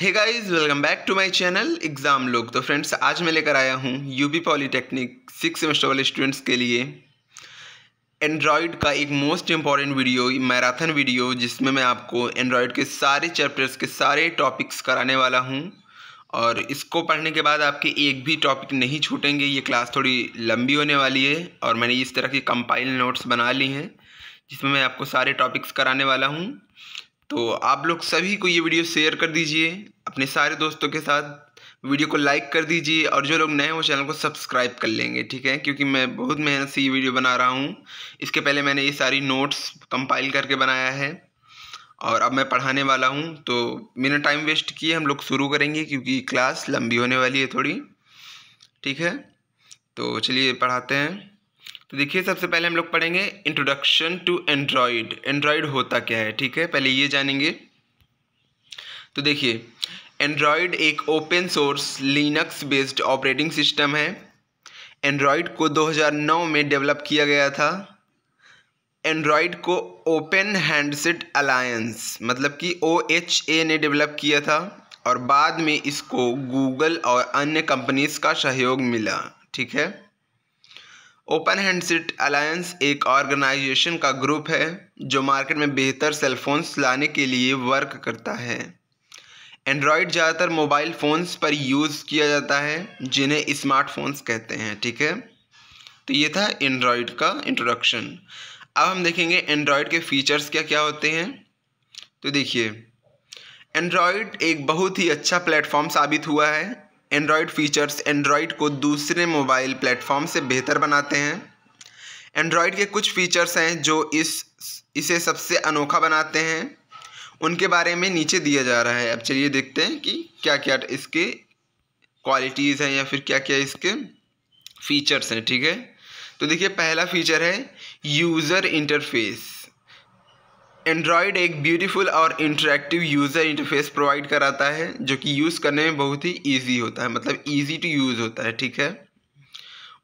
hey guys welcome back to my channel exam लोग तो friends आज मैं लेकर आया हूँ यूबी पॉलीटेक्निक सिक्स सेमेस्टर वाले स्टूडेंट्स के लिए एंड्रॉयड का एक most important video marathon video जिसमें मैं आपको एंड्रॉयड के सारे चैप्टर्स के सारे टॉपिक्स कराने वाला हूँ और इसको पढ़ने के बाद आपके एक भी टॉपिक नहीं छूटेंगे ये क्लास थोड़ी लंबी होने वाली है और मैंने इस तरह की कंपाइल नोट्स बना ली हैं जिसमें मैं आपको सारे टॉपिक्स कराने वाला हूँ तो आप लोग सभी को ये वीडियो शेयर कर दीजिए अपने सारे दोस्तों के साथ वीडियो को लाइक कर दीजिए और जो लोग नए हो चैनल को सब्सक्राइब कर लेंगे ठीक है क्योंकि मैं बहुत मेहनत से ये वीडियो बना रहा हूँ इसके पहले मैंने ये सारी नोट्स कंपाइल करके बनाया है और अब मैं पढ़ाने वाला हूँ तो मैंने टाइम वेस्ट किए हम लोग शुरू करेंगे क्योंकि क्लास लंबी होने वाली है थोड़ी ठीक है तो चलिए पढ़ाते हैं तो देखिए सबसे पहले हम लोग पढ़ेंगे इंट्रोडक्शन टू एंड्रॉयड एंड्रॉयड होता क्या है ठीक है पहले ये जानेंगे तो देखिए एंड्रॉयड एक open source Linux based operating system है एंड्रॉयड को 2009 में डेवलप किया गया था एंड्रॉयड को ओपन हैंडसेट अलायंस मतलब कि ओ एच ए ने डेवलप किया था और बाद में इसको गूगल और अन्य कंपनीज का सहयोग मिला ठीक है ओपन हैंडसेट अलायंस एक ऑर्गेनाइजेशन का ग्रुप है जो मार्केट में बेहतर सेलफोन्स लाने के लिए वर्क करता है एंड्रॉयड ज़्यादातर मोबाइल फ़ोन्स पर यूज़ किया जाता है जिन्हें स्मार्टफोन्स कहते हैं ठीक है तो ये था एंड्रॉयड का इंट्रोडक्शन अब हम देखेंगे एंड्रॉयड के फ़ीचर्स क्या क्या होते हैं तो देखिए एंड्रॉयड एक बहुत ही अच्छा प्लेटफॉर्म साबित हुआ है एंड्रॉयड फीचर्स एंड्रॉयड को दूसरे मोबाइल प्लेटफॉर्म से बेहतर बनाते हैं एंड्रॉयड के कुछ फीचर्स हैं जो इस इसे सबसे अनोखा बनाते हैं उनके बारे में नीचे दिया जा रहा है अब चलिए देखते हैं कि क्या क्या इसके क्वालिटीज़ हैं या फिर क्या क्या इसके फीचर्स हैं ठीक है तो देखिए पहला फीचर है यूज़र इंटरफेस एंड्रॉयड एक ब्यूटीफुल और इंटरेक्टिव यूज़र इंटरफेस प्रोवाइड कराता है जो कि यूज़ करने में बहुत ही ईजी होता है मतलब ईजी टू यूज़ होता है ठीक है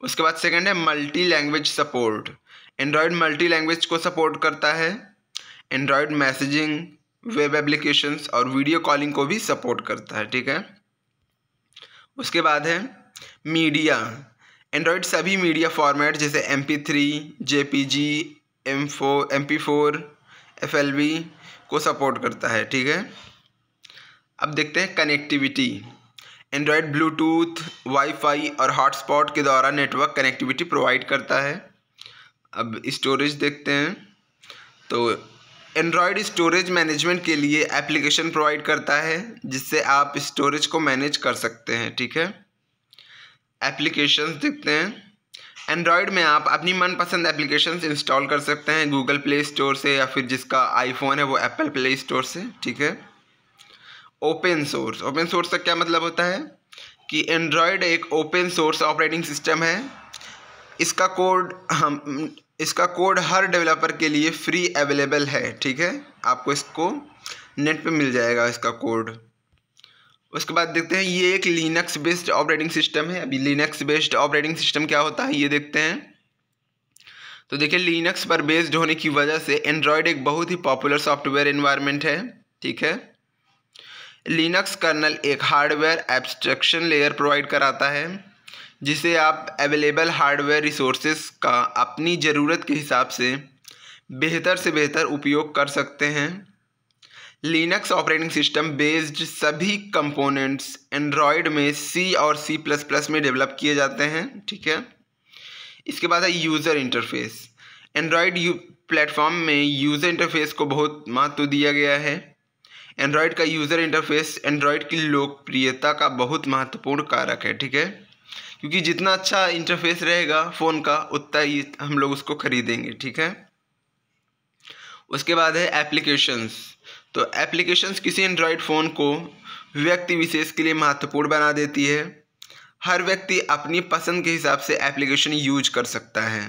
उसके बाद सेकेंड है multi language support Android multi language को सपोर्ट करता है एंड्रॉयड मैसेजिंग वेब एप्लीकेशंस और वीडियो कॉलिंग को भी सपोर्ट करता है ठीक है उसके बाद है मीडिया एंड्रॉयड सभी मीडिया फॉर्मेट जैसे M P three J P G M four M P four F को सपोर्ट करता है ठीक है अब देखते हैं कनेक्टिविटी एंड्रॉयड ब्लूटूथ वाईफाई और हॉटस्पॉट के द्वारा नेटवर्क कनेक्टिविटी प्रोवाइड करता है अब स्टोरेज देखते हैं तो एंड्रॉयड स्टोरेज मैनेजमेंट के लिए एप्लीकेशन प्रोवाइड करता है जिससे आप स्टोरेज को मैनेज कर सकते हैं ठीक है एप्लीकेशन देखते हैं एंड्रॉयड में आप अपनी मनपसंद एप्लीकेशन इंस्टॉल कर सकते हैं गूगल प्ले स्टोर से या फिर जिसका आईफोन है वो एप्पल प्ले स्टोर से ठीक है ओपन सोर्स ओपन सोर्स का क्या मतलब होता है कि एंड्रॉयड एक ओपन सोर्स ऑपरेटिंग सिस्टम है इसका कोड हम इसका कोड हर डेवलपर के लिए फ्री अवेलेबल है ठीक है आपको इसको नेट पे मिल जाएगा इसका कोड उसके बाद देखते हैं ये एक लिनक्स बेस्ड ऑपरेटिंग सिस्टम है अभी लिनक्स बेस्ड ऑपरेटिंग सिस्टम क्या होता है ये देखते हैं तो देखिए लिनक्स पर बेस्ड होने की वजह से एंड्रॉयड एक बहुत ही पॉपुलर सॉफ्टवेयर इन्वायरमेंट है ठीक है लिनक्स कर्नल एक हार्डवेयर एब्स्ट्रक्शन लेयर प्रोवाइड कराता है जिसे आप अवेलेबल हार्डवेयर रिसोर्सेस का अपनी ज़रूरत के हिसाब से बेहतर से बेहतर उपयोग कर सकते हैं लिनक्स ऑपरेटिंग सिस्टम बेस्ड सभी कंपोनेंट्स एंड्रॉयड में सी और सी प्लस प्लस में डेवलप किए जाते हैं ठीक है इसके बाद है user interface Android U platform में यूज़र इंटरफेस को बहुत महत्व दिया गया है एंड्रॉयड का यूज़र इंटरफेस एंड्रॉयड की लोकप्रियता का बहुत महत्वपूर्ण कारक है ठीक है क्योंकि जितना अच्छा इंटरफेस रहेगा फ़ोन का उतना ही हम लोग उसको ख़रीदेंगे ठीक है उसके बाद है एप्लीकेशंस तो एप्लीकेशंस किसी एंड्रॉयड फ़ोन को व्यक्ति विशेष के लिए महत्वपूर्ण बना देती है हर व्यक्ति अपनी पसंद के हिसाब से एप्लीकेशन यूज कर सकता है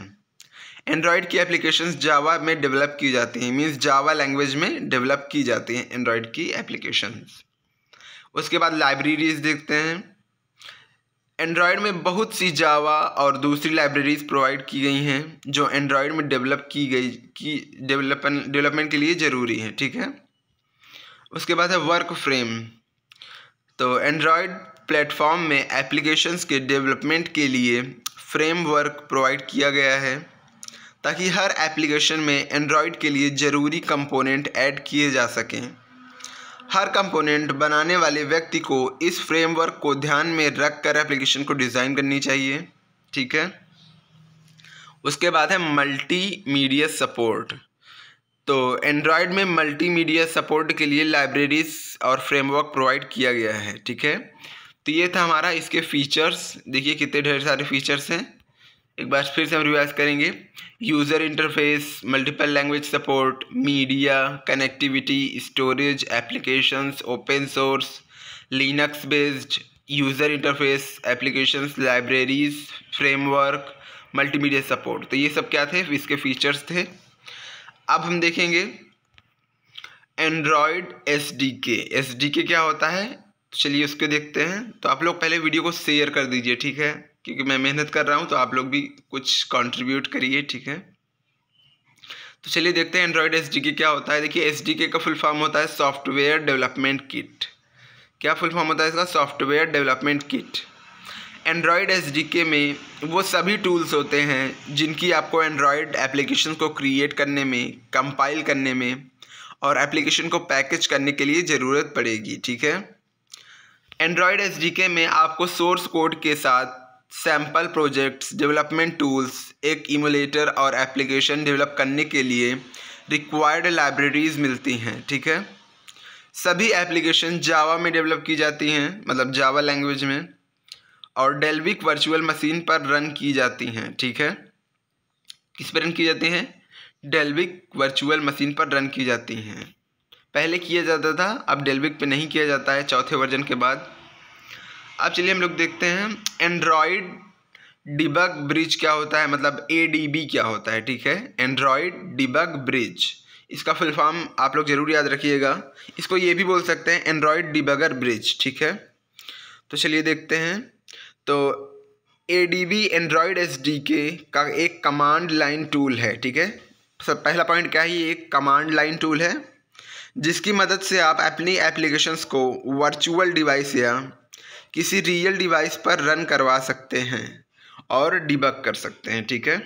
एंड्रॉयड की एप्लीकेशंस जावा में डेवलप की जाती हैं मीन्स जावा लैंग्वेज में डेवलप की जाती हैं एंड्रॉयड की एप्लीकेशंस उसके बाद लाइब्रेरीज देखते हैं एंड्रॉयड में बहुत सी जावा और दूसरी लाइब्रेरीज प्रोवाइड की गई हैं जो एंड्रॉयड में डेवलप की गई की डेवलपमेंट डेवलपमेंट के लिए ज़रूरी है ठीक है उसके बाद है वर्क फ्रेम तो एंड्रॉयड प्लेटफॉर्म में एप्लीकेशंस के डेवलपमेंट के लिए फ्रेमवर्क प्रोवाइड किया गया है ताकि हर एप्लीकेशन में एंड्रॉयड के लिए ज़रूरी कंपोनेंट ऐड किए जा सकें हर कंपोनेंट बनाने वाले व्यक्ति को इस फ्रेमवर्क को ध्यान में रख कर एप्लीकेशन को डिज़ाइन करनी चाहिए ठीक है उसके बाद है मल्टी मीडिया सपोर्ट तो एंड्रॉयड में मल्टीमीडिया सपोर्ट के लिए लाइब्रेरीज और फ्रेमवर्क प्रोवाइड किया गया है ठीक है तो ये था हमारा इसके फीचर्स देखिए कितने ढेर सारे फीचर्स हैं एक बार फिर से हम रिवाइज करेंगे user interface multiple language support media connectivity storage applications open source Linux based user interface applications libraries framework multimedia support तो ये सब क्या थे इसके फीचर्स थे अब हम देखेंगे Android S D K S D K क्या होता है तो चलिए उसके देखते हैं तो आप लोग पहले वीडियो को शेयर कर दीजिए ठीक है क्योंकि मैं मेहनत कर रहा हूँ तो आप लोग भी कुछ कंट्रीब्यूट करिए ठीक है तो चलिए देखते हैं एंड्रॉयड एस क्या होता है देखिए एस का फुल फॉर्म होता है सॉफ्टवेयर डेवलपमेंट किट क्या फुल फॉर्म होता है इसका software development kit Android S में वो सभी टूल्स होते हैं जिनकी आपको एंड्रॉयड एप्लीकेशन को क्रिएट करने में कंपाइल करने में और एप्लीकेशन को पैकेज करने के लिए ज़रूरत पड़ेगी ठीक है एंड्रॉयड एस में आपको सोर्स कोड के साथ सैम्पल प्रोजेक्ट्स डेवलपमेंट टूल्स एक इमुलेटर और एप्लीकेशन डेवलप करने के लिए रिक्वायर्ड लाइब्रेरीज़ मिलती हैं ठीक है सभी एप्लीकेशन जावा में डेवलप की जाती हैं मतलब जावा लैंग्वेज में और डेल्विक वर्चुअल मशीन पर रन की जाती हैं ठीक है किस पर रन की जाती हैं डेल्विक वर्चुअल मशीन पर रन की जाती हैं पहले किया जाता था अब डेल्विक पे नहीं किया जाता है चौथे वर्जन के बाद अब चलिए हम लोग देखते हैं एंड्रॉयड डिबग ब्रिज क्या होता है मतलब ए क्या होता है ठीक है एंड्रॉयड डिबग ब्रिज इसका फुल फॉर्म आप लोग ज़रूर याद रखिएगा इसको ये भी बोल सकते हैं एंड्रॉयड डिबगर ब्रिज ठीक है तो चलिए देखते हैं तो A D B Android S D K का एक कमांड लाइन टूल है ठीक है सब पहला पॉइंट क्या है ये एक कमांड लाइन टूल है जिसकी मदद से आप अपनी एप्लीकेशंस को वर्चुअल डिवाइस या किसी रियल डिवाइस पर रन करवा सकते हैं और डिबग कर सकते हैं ठीक है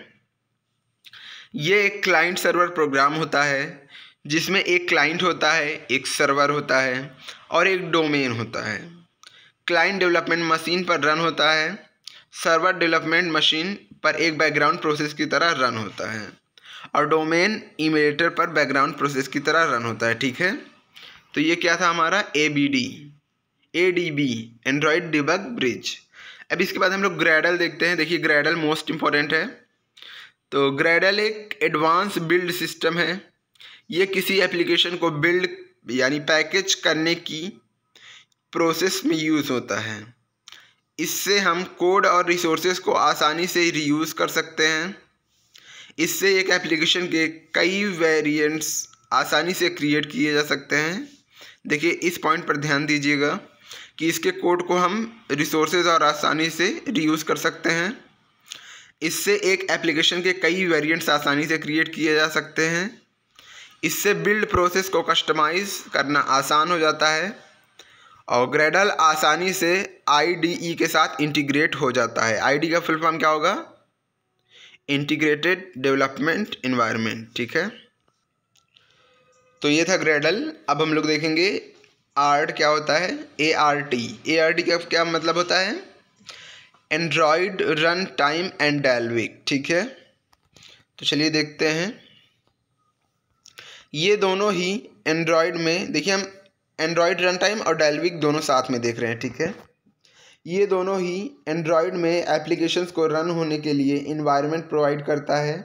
ये एक क्लाइंट सर्वर प्रोग्राम होता है जिसमें एक क्लाइंट होता है एक सर्वर होता है और एक डोमेन होता है क्लाइंट डेवलपमेंट मशीन पर रन होता है सर्वर डेवलपमेंट मशीन पर एक बैकग्राउंड प्रोसेस की तरह रन होता है और डोमेन इमेलेटर पर बैकग्राउंड प्रोसेस की तरह रन होता है ठीक है तो ये क्या था हमारा A B D A D B Android debug bridge अब इसके बाद हम लोग ग्रेडल देखते हैं देखिए ग्रेडल मोस्ट इम्पॉर्टेंट है तो ग्रेडल एक एडवांस बिल्ड सिस्टम है ये किसी एप्लीकेशन को बिल्ड यानी पैकेज करने की प्रोसेस में यूज़ होता है इससे हम कोड और रिसोर्सेज को आसानी से रीयूज़ कर सकते हैं इससे एक एप्लीकेशन के कई वेरिएंट्स आसानी से क्रिएट किए जा सकते हैं देखिए इस पॉइंट पर ध्यान दीजिएगा कि इसके कोड को हम रिसोर्सेज और आसानी से रीयूज़ कर सकते हैं इससे एक एप्लीकेशन के कई वेरिएंट्स आसानी से क्रिएट किए जा सकते हैं इससे बिल्ड प्रोसेस को कस्टमाइज़ करना आसान हो जाता है और ग्रेडल आसानी से आई e के साथ इंटीग्रेट हो जाता है आई का फुल फॉर्म क्या होगा इंटीग्रेटेड डेवलपमेंट इन्वायरमेंट ठीक है तो ये था ग्रेडल अब हम लोग देखेंगे आर्ट क्या होता है A R T A R T का क्या मतलब होता है Android run time and Dalvik ठीक है तो चलिए देखते हैं ये दोनों ही एंड्रॉयड में देखिए हम एंड्रॉयड रन टाइम और डेलविक दोनों साथ में देख रहे हैं ठीक है ये दोनों ही एंड्रॉयड में एप्लीकेशंस को रन होने के लिए इन्वायरमेंट प्रोवाइड करता है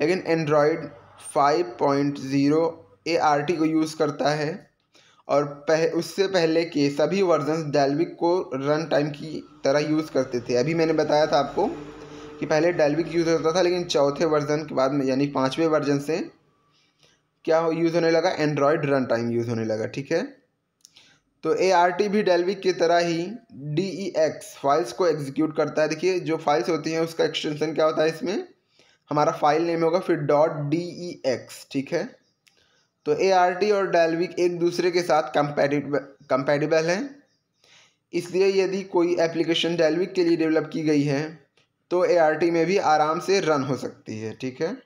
लेकिन एंड्रॉयड 5.0 टी को यूज़ करता है और पह, उससे पहले के सभी वर्जन डेलविक को रन टाइम की तरह यूज़ करते थे अभी मैंने बताया था आपको कि पहले डेलविक यूज़ होता था लेकिन चौथे वर्जन के बाद में यानी पाँचवें वर्जन से क्या यूज़ होने लगा एंड्रॉयड रन टाइम यूज़ होने लगा ठीक है तो ए आर टी भी डेलविक की तरह ही डी ई एक्स फाइल्स को एग्जीक्यूट करता है देखिए जो फाइल्स होती हैं उसका एक्सटेंशन क्या होता है इसमें हमारा फाइल नेम होगा फिर डॉट डी ई एक्स ठीक है तो ए आर टी और डेलविक एक दूसरे के साथ कंपेटिबल हैं इसलिए यदि कोई एप्लीकेशन डेलविक के लिए डेवलप की गई है तो ए आर टी में भी आराम से रन हो सकती है ठीक है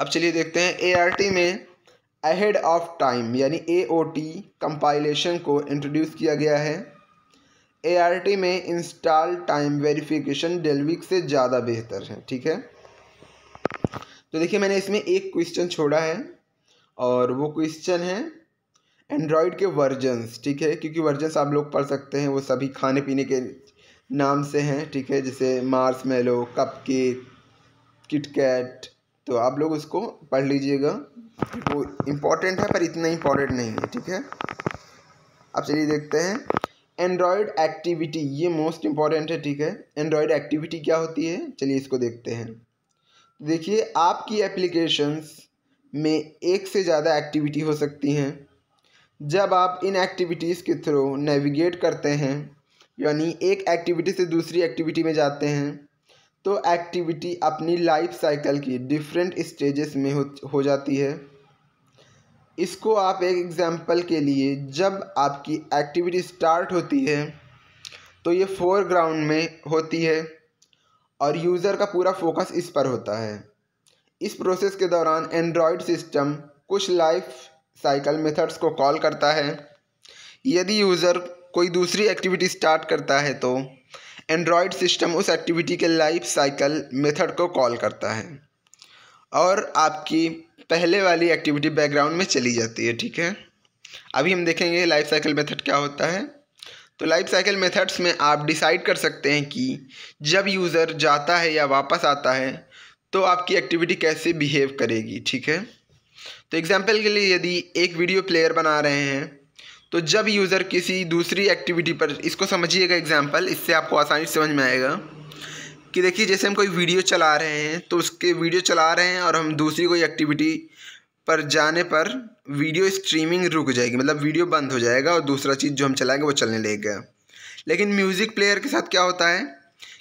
अब चलिए देखते हैं ए आर टी में अहेड ऑफ टाइम यानी ए ओ टी कंपाइलेशन को इंट्रोड्यूस किया गया है ए आर टी में इंस्टॉल टाइम वेरिफिकेशन डेलविक से ज़्यादा बेहतर है ठीक है तो देखिए मैंने इसमें एक क्वेश्चन छोड़ा है और वो क्वेश्चन है एंड्रॉयड के वर्जन्स ठीक है क्योंकि वर्जन्स आप लोग पढ़ सकते हैं वो सभी खाने पीने के नाम से हैं ठीक है जैसे मार्स मेलो कप केक किटकैट तो आप लोग उसको पढ़ लीजिएगा वो इम्पॉर्टेंट है पर इतना इम्पॉर्टेंट नहीं है ठीक है अब चलिए देखते हैं एंड्रॉयड एक्टिविटी ये मोस्ट इम्पॉर्टेंट है ठीक है एंड्रॉयड एक्टिविटी क्या होती है चलिए इसको देखते हैं देखिए आपकी एप्लीकेशंस में एक से ज़्यादा एक्टिविटी हो सकती हैं जब आप इन एक्टिविटीज़ के थ्रू नेविगेट करते हैं यानी एक एक्टिविटी से दूसरी एक्टिविटी में जाते हैं तो एक्टिविटी अपनी लाइफ साइकिल की डिफरेंट स्टेजेस में हो हो जाती है इसको आप एक एग्ज़ाम्पल के लिए जब आपकी एक्टिविटी स्टार्ट होती है तो ये फोरग्राउंड में होती है और यूज़र का पूरा फोकस इस पर होता है इस प्रोसेस के दौरान एंड्रॉयड सिस्टम कुछ लाइफ साइकिल मेथड्स को कॉल करता है यदि यूज़र कोई दूसरी एक्टिविटी स्टार्ट करता है तो एंड्रॉयड सिस्टम उस एक्टिविटी के लाइफ साइकिल मेथड को कॉल करता है और आपकी पहले वाली एक्टिविटी बैकग्राउंड में चली जाती है ठीक है अभी हम देखेंगे लाइफ साइकिल मेथड क्या होता है तो लाइफ साइकिल मेथड्स में आप डिसाइड कर सकते हैं कि जब यूज़र जाता है या वापस आता है तो आपकी एक्टिविटी कैसे बिहेव करेगी ठीक है तो एग्जाम्पल के लिए यदि एक वीडियो प्लेयर बना रहे हैं तो जब यूज़र किसी दूसरी एक्टिविटी पर इसको समझिएगा एग्जाम्पल इससे आपको आसानी से समझ में आएगा कि देखिए जैसे हम कोई वीडियो चला रहे हैं तो उसके वीडियो चला रहे हैं और हम दूसरी कोई एक्टिविटी पर जाने पर वीडियो स्ट्रीमिंग रुक जाएगी मतलब वीडियो बंद हो जाएगा और दूसरा चीज़ जो हम चलाएंगे वो चलने लगेगा लेकिन म्यूज़िक प्लेयर के साथ क्या होता है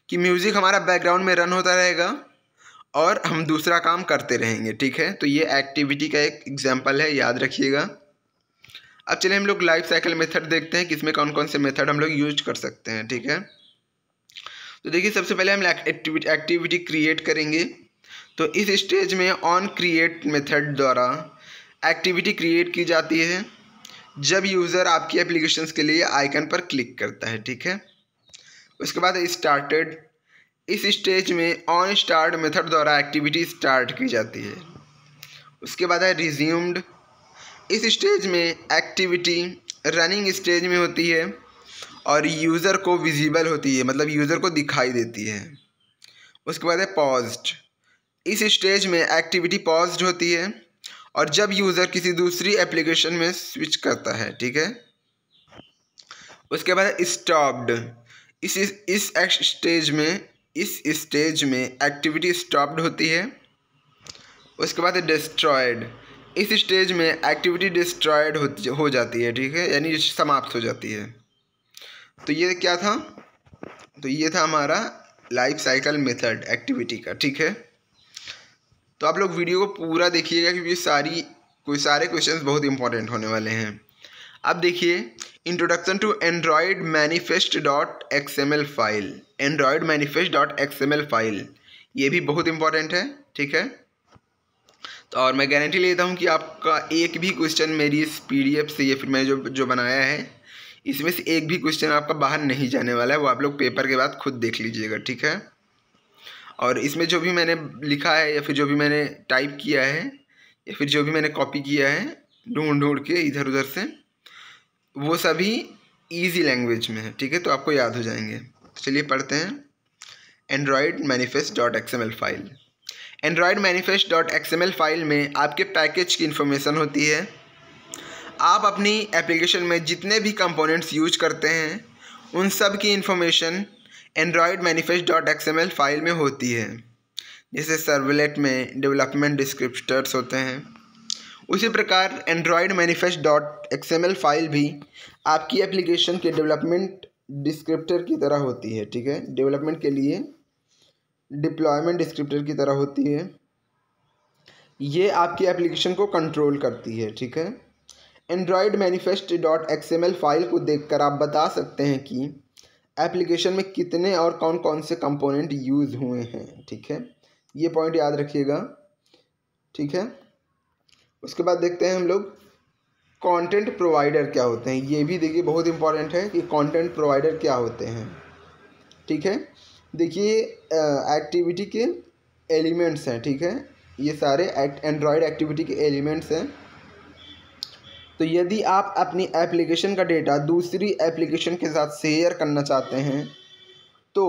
कि म्यूज़िक हमारा बैकग्राउंड में रन होता रहेगा और हम दूसरा काम करते रहेंगे ठीक है तो ये एक्टिविटी का एक एग्जाम्पल है याद रखिएगा अब चलिए हम लोग लाइफ साइकिल मेथड देखते हैं कि इसमें कौन कौन से मेथड हम लोग यूज कर सकते हैं ठीक है तो देखिए सबसे पहले हम एक्टिविटी एक्टिविटी क्रिएट करेंगे तो इस स्टेज में ऑन क्रिएट मेथड द्वारा एक्टिविटी क्रिएट की जाती है जब यूज़र आपकी एप्लीकेशंस के लिए आइकन पर क्लिक करता है ठीक है उसके बाद स्टार्टेड इस स्टेज में ऑन स्टार्ट मेथड द्वारा एक्टिविटी स्टार्ट की जाती है उसके बाद है रिज्यूम्ड इस स्टेज में एक्टिविटी रनिंग स्टेज में होती है और यूज़र को विजिबल होती है मतलब यूज़र को दिखाई देती है उसके बाद है पॉज्ड इस स्टेज में एक्टिविटी पॉज्ड होती है और जब यूज़र किसी दूसरी एप्लीकेशन में स्विच करता है ठीक है उसके बाद स्टॉप्ड इस इस, इस स्टेज में इस स्टेज में एक्टिविटी स्टॉप्ड होती है उसके बाद डिस्ट्रॉयड इस स्टेज में एक्टिविटी डिस्ट्रॉयड हो हो जाती है ठीक है यानी समाप्त हो जाती है तो ये क्या था तो ये था हमारा लाइफ साइकिल मेथड एक्टिविटी का ठीक है तो आप लोग वीडियो को पूरा देखिएगा क्योंकि सारी कोई सारे क्वेश्चंस बहुत इंपॉर्टेंट होने वाले हैं अब देखिए introduction to Android manifest dot X M L file Android manifest dot X M L file ये भी बहुत इंपॉर्टेंट है ठीक है तो और मैं गारंटी लेता हूँ कि आपका एक भी क्वेश्चन मेरी इस पी से या फिर मैंने जो जो बनाया है इसमें से एक भी क्वेश्चन आपका बाहर नहीं जाने वाला है वो आप लोग पेपर के बाद खुद देख लीजिएगा ठीक है और इसमें जो भी मैंने लिखा है या फिर जो भी मैंने टाइप किया है या फिर जो भी मैंने कॉपी किया है ढूंढ ढूंढ के इधर उधर से वो सभी ईजी लैंग्वेज में है ठीक है तो आपको याद हो जाएंगे चलिए पढ़ते हैं Android manifest dot X M L file Android manifest dot L file में आपके पैकेज की इन्फॉर्मेशन होती है आप अपनी एप्लीकेशन में जितने भी कंपोनेंट्स यूज करते हैं उन सब की information Android manifest dot L file में होती है जैसे सर्वलेट में डेवलपमेंट डिस्क्रिप्टर्स होते हैं उसी प्रकार Android manifest dot L file भी आपकी एप्लीकेशन के डेवलपमेंट डिस्क्रिप्टर की तरह होती है ठीक है डेवलपमेंट के लिए डिप्लॉयमेंट डिस्क्रिप्टर की तरह होती है ये आपकी एप्लीकेशन को कंट्रोल करती है ठीक है Android manifest dot X M L file को देखकर आप बता सकते हैं कि एप्लीकेशन में कितने और कौन कौन से कंपोनेंट यूज़ हुए हैं ठीक है ये पॉइंट याद रखिएगा ठीक है उसके बाद देखते हैं हम लोग कंटेंट प्रोवाइडर क्या होते हैं ये भी देखिए बहुत इंपॉर्टेंट है कि कंटेंट प्रोवाइडर क्या होते हैं ठीक है देखिए एक्टिविटी के एलिमेंट्स हैं ठीक है ये सारे एंड्रॉयड एक्टिविटी के एलिमेंट्स हैं तो यदि आप अपनी एप्लीकेशन का डेटा दूसरी एप्लीकेशन के साथ शेयर करना चाहते हैं तो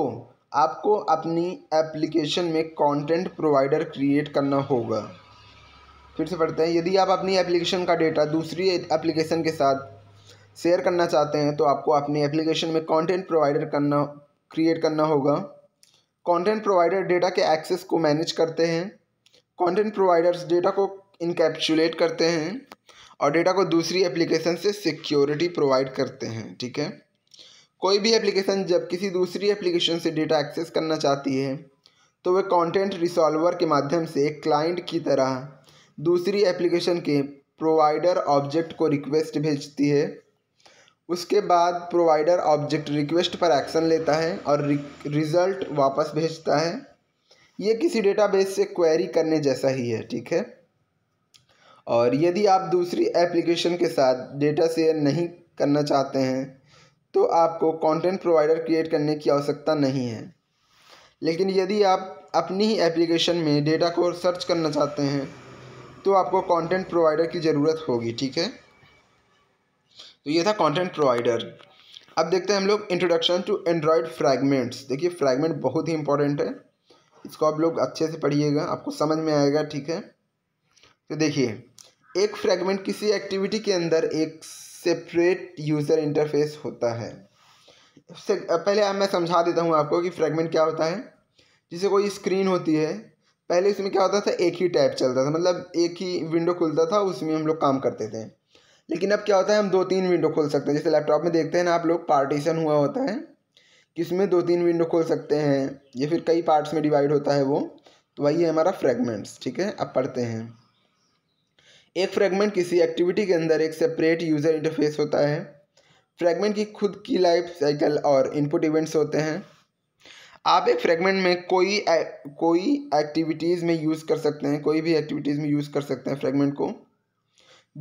आपको अपनी एप्लीकेशन में कंटेंट प्रोवाइडर क्रिएट करना होगा फिर से पढ़ते हैं यदि आप अपनी एप्लीकेशन का डेटा दूसरी एप्लीकेशन के साथ शेयर करना चाहते हैं तो आपको अपनी एप्लीकेशन में कंटेंट प्रोवाइडर करना क्रिएट करना होगा कंटेंट प्रोवाइडर डेटा के एक्सेस को मैनेज करते हैं कंटेंट प्रोवाइडर्स डेटा को इनकेप्सुलेट करते हैं और डेटा को दूसरी एप्लीकेशन से सिक्योरिटी प्रोवाइड करते हैं ठीक है कोई भी एप्लीकेशन जब किसी दूसरी एप्लीकेशन से डेटा एक्सेस करना चाहती है तो वह कंटेंट रिसॉल्वर के माध्यम से एक क्लाइंट की तरह दूसरी एप्लीकेशन के प्रोवाइडर ऑब्जेक्ट को रिक्वेस्ट भेजती है उसके बाद प्रोवाइडर ऑब्जेक्ट रिक्वेस्ट पर एक्शन लेता है और रिज़ल्ट वापस भेजता है ये किसी डेटाबेस से क्वेरी करने जैसा ही है ठीक है और यदि आप दूसरी एप्लीकेशन के साथ डेटा शेयर नहीं करना चाहते हैं तो आपको कंटेंट प्रोवाइडर क्रिएट करने की आवश्यकता नहीं है लेकिन यदि आप अपनी ही एप्लीकेशन में डेटा को सर्च करना चाहते हैं तो आपको कंटेंट प्रोवाइडर की ज़रूरत होगी ठीक है तो ये था कंटेंट प्रोवाइडर अब देखते हैं हम लोग इंट्रोडक्शन टू एंड्रॉयड फ्रैगमेंट्स देखिए फ्रैगमेंट बहुत ही इंपॉर्टेंट है इसको आप लोग अच्छे से पढ़िएगा आपको समझ में आएगा ठीक है तो देखिए एक फ्रैगमेंट किसी एक्टिविटी के अंदर एक सेपरेट यूज़र इंटरफेस होता है से पहले मैं समझा देता हूँ आपको कि फ्रैगमेंट क्या होता है जैसे कोई स्क्रीन होती है पहले इसमें क्या होता था एक ही टैब चलता था मतलब एक ही विंडो खुलता था उसमें हम लोग काम करते थे लेकिन अब क्या होता है हम दो तीन विंडो खोल सकते हैं जैसे लैपटॉप में देखते हैं ना आप लोग पार्टीशन हुआ होता है कि इसमें दो तीन विंडो खोल सकते हैं या फिर कई पार्ट्स में डिवाइड होता है वो तो वही है हमारा फ्रेगमेंट्स ठीक है अब पढ़ते हैं एक फ्रेगमेंट किसी एक्टिविटी के अंदर एक सेपरेट यूज़र इंटरफेस होता है फ्रेगमेंट की खुद की लाइफ साइकिल और इनपुट इवेंट्स होते हैं आप एक फ्रेगमेंट में कोई कोई एक्टिविटीज़ में यूज़ कर सकते हैं कोई भी एक्टिविटीज़ में यूज़ कर सकते हैं फ्रेगमेंट को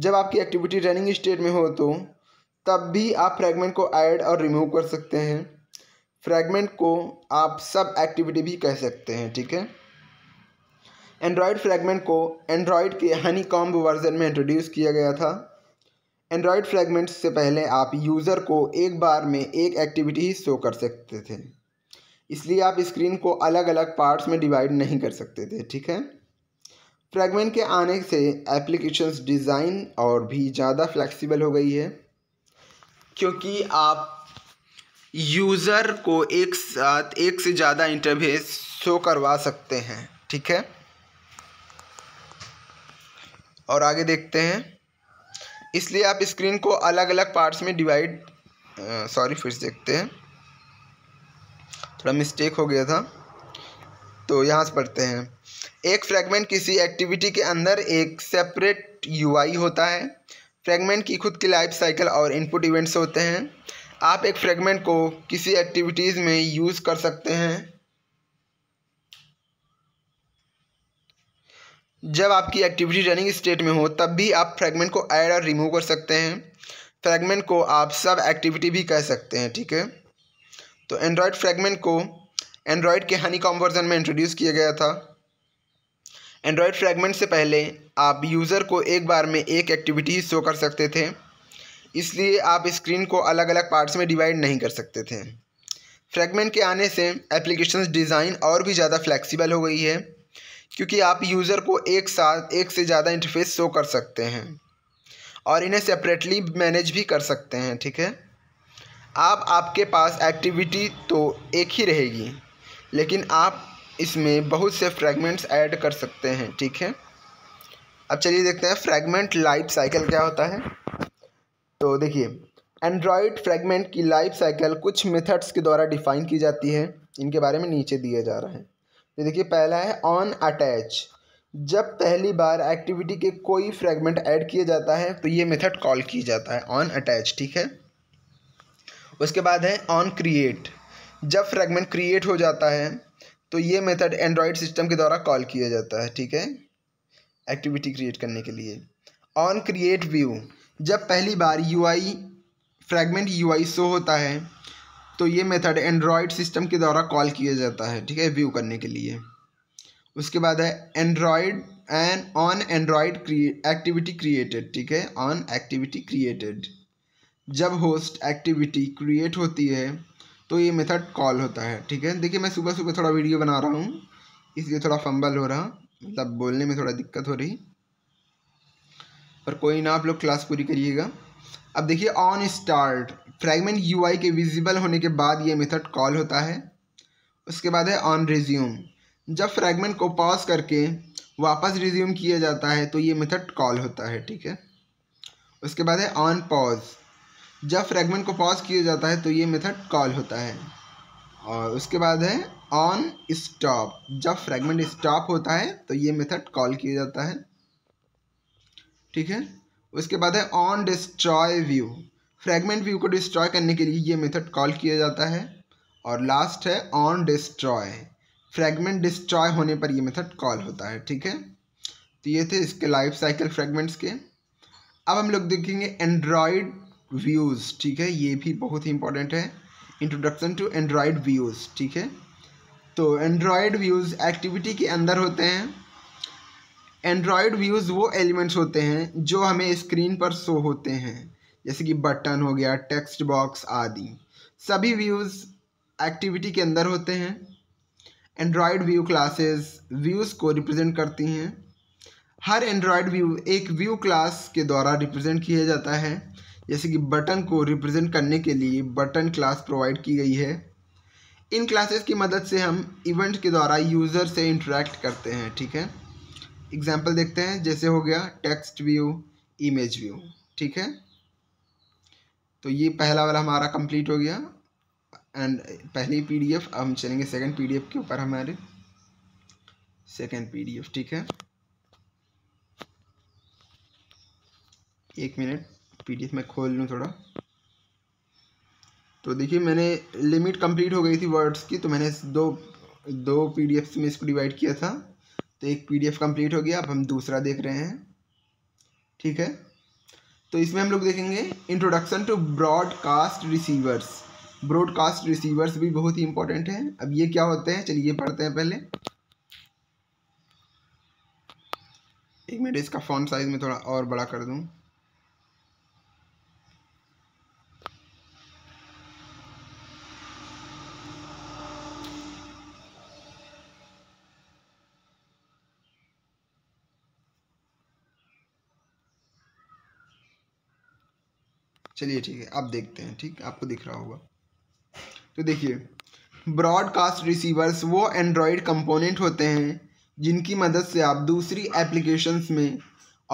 जब आपकी एक्टिविटी रनिंग स्टेट में हो तो तब भी आप फ्रैगमेंट को ऐड और रिमूव कर सकते हैं फ्रैगमेंट को आप सब एक्टिविटी भी कह सकते हैं ठीक है एंड्रॉयड फ्रैगमेंट को एंड्रॉयड के हनी कॉम्ब वर्जन में इंट्रोड्यूस किया गया था एंड्रॉयड फ्रैगमेंट से पहले आप यूज़र को एक बार में एक एक्टिविटी ही शो कर सकते थे इसलिए आप स्क्रीन को अलग अलग पार्ट्स में डिवाइड नहीं कर सकते थे ठीक है फ्रैगमेंट के आने से एप्लीकेशंस डिज़ाइन और भी ज़्यादा फ्लेक्सिबल हो गई है क्योंकि आप यूज़र को एक साथ एक से ज़्यादा इंटरफेस शो करवा सकते हैं ठीक है और आगे देखते हैं इसलिए आप स्क्रीन को अलग अलग पार्ट्स में डिवाइड सॉरी फिर से देखते हैं थोड़ा मिस्टेक हो गया था तो यहाँ से पढ़ते हैं एक फ्रेगमेंट किसी एक्टिविटी के अंदर एक सेपरेट यूआई होता है फ्रेगमेंट की खुद की लाइफ साइकिल और इनपुट इवेंट्स होते हैं आप एक फ्रेगमेंट को किसी एक्टिविटीज़ में यूज़ कर सकते हैं जब आपकी एक्टिविटी रनिंग स्टेट में हो तब भी आप फ्रेगमेंट को ऐड और रिमूव कर सकते हैं फ्रेगमेंट को आप सब एक्टिविटी भी कह सकते हैं ठीक है तो एंड्रॉयड फ्रेगमेंट को एंड्रॉयड के हनी कॉम वर्जन में इंट्रोड्यूस किया गया था एंड्रॉयड फ्रैगमेंट से पहले आप यूज़र को एक बार में एक एक्टिविटी शो कर सकते थे इसलिए आप स्क्रीन को अलग अलग पार्ट्स में डिवाइड नहीं कर सकते थे फ्रैगमेंट के आने से एप्लीकेशन डिज़ाइन और भी ज़्यादा फ्लैक्सीबल हो गई है क्योंकि आप यूज़र को एक साथ एक से ज़्यादा इंटरफेस शो कर सकते हैं और इन्हें सेपरेटली मैनेज भी कर सकते हैं ठीक है आप आपके पास एक्टिविटी तो एक ही रहेगी लेकिन आप इसमें बहुत से फ्रैगमेंट्स ऐड कर सकते हैं ठीक है अब चलिए देखते हैं फ्रैगमेंट लाइफ साइकिल क्या होता है तो देखिए एंड्रॉयड फ्रैगमेंट की लाइफ साइकिल कुछ मेथड्स के द्वारा डिफाइन की जाती है इनके बारे में नीचे दिया जा रहा है तो देखिए पहला है ऑन अटैच जब पहली बार एक्टिविटी के कोई फ्रैगमेंट ऐड किया जाता है तो ये मेथड कॉल किया जाता है ऑन अटैच ठीक है उसके बाद है ऑन क्रिएट जब फ्रैगमेंट क्रिएट हो जाता है तो ये मेथड एंड्रॉयड सिस्टम के द्वारा कॉल किया जाता है ठीक है एक्टिविटी क्रिएट करने के लिए ऑन क्रिएट व्यू जब पहली बार you I fragment you I show होता है तो ये मेथड एंड्रॉयड सिस्टम के द्वारा कॉल किया जाता है ठीक है व्यू करने के लिए उसके बाद है Android and on Android activity created ठीक है ऑन एक्टिविटी क्रिएटेड जब होस्ट एक्टिविटी क्रिएट होती है तो ये मेथड कॉल होता है ठीक है देखिए मैं सुबह सुबह थोड़ा वीडियो बना रहा हूँ इसलिए थोड़ा फंबल हो रहा मतलब बोलने में थोड़ा दिक्कत हो रही पर कोई ना आप लोग क्लास पूरी करिएगा अब देखिए ऑन स्टार्ट फ्रैगमेंट यूआई के विजिबल होने के बाद ये मेथड कॉल होता है उसके बाद है ऑन रिज्यूम जब फ्रैगमेंट को पॉज करके वापस रिज्यूम किया जाता है तो ये मेथड कॉल होता है ठीक है उसके बाद है ऑन पॉज जब फ्रेगमेंट को पॉज किया जाता है तो ये मेथड कॉल होता है और उसके बाद है ऑन स्टॉप जब फ्रेगमेंट स्टॉप होता है तो ये मेथड कॉल किया जाता है ठीक है उसके बाद है on destroy view fragment view को डिस्ट्रॉय करने के लिए ये मेथड कॉल किया जाता है और लास्ट है ऑन डिस्ट्रॉय फ्रेगमेंट डिस्ट्रॉय होने पर ये मेथड कॉल होता है ठीक है तो ये थे इसके लाइफ साइकिल फ्रेगमेंट्स के अब हम लोग देखेंगे एंड्रॉयड व्यूज़ ठीक है ये भी बहुत ही इंपॉर्टेंट है इंट्रोडक्शन टू एंड्रॉयड व्यूज़ ठीक है तो एंड्रॉयड व्यूज़ एक्टिविटी के अंदर होते हैं एंड्रॉयड व्यूज़ वो एलिमेंट्स होते हैं जो हमें स्क्रीन पर शो होते हैं जैसे कि बटन हो गया टेक्स्ट बॉक्स आदि सभी व्यूज़ एक्टिविटी के अंदर होते हैं एंड्रॉयड व्यू क्लासेस व्यूज़ को रिप्रेजेंट करती हैं हर एंड्रॉयड व्यू एक व्यू क्लास के द्वारा रिप्रेजेंट किया जाता है जैसे कि बटन को रिप्रेजेंट करने के लिए बटन क्लास प्रोवाइड की गई है इन क्लासेस की मदद से हम इवेंट के द्वारा यूज़र से इंटरेक्ट करते हैं ठीक है एग्जाम्पल देखते हैं जैसे हो गया टेक्स्ट व्यू इमेज व्यू ठीक है तो ये पहला वाला हमारा कंप्लीट हो गया एंड पहली पीडीएफ अब हम चलेंगे सेकंड पीडीएफ के ऊपर हमारे सेकंड पीडीएफ ठीक है एक मिनट पीडीएफ मैं खोल लूँ थोड़ा तो देखिए मैंने लिमिट कंप्लीट हो गई थी वर्ड्स की तो मैंने दो दो पीडीएफ्स में इसको डिवाइड किया था तो एक पीडीएफ कंप्लीट हो गया अब हम दूसरा देख रहे हैं ठीक है तो इसमें हम लोग देखेंगे introduction to broadcast receivers broadcast receivers भी बहुत ही इंपॉर्टेंट है अब ये क्या होते हैं चलिए पढ़ते हैं पहले एक मिनट इसका फॉन्ट साइज में थोड़ा और बड़ा कर दूँ चलिए ठीक है आप देखते हैं ठीक आपको दिख रहा होगा तो देखिए ब्रॉडकास्ट रिसीवर्स वो एंड्रॉयड कंपोनेंट होते हैं जिनकी मदद से आप दूसरी एप्लीकेशंस में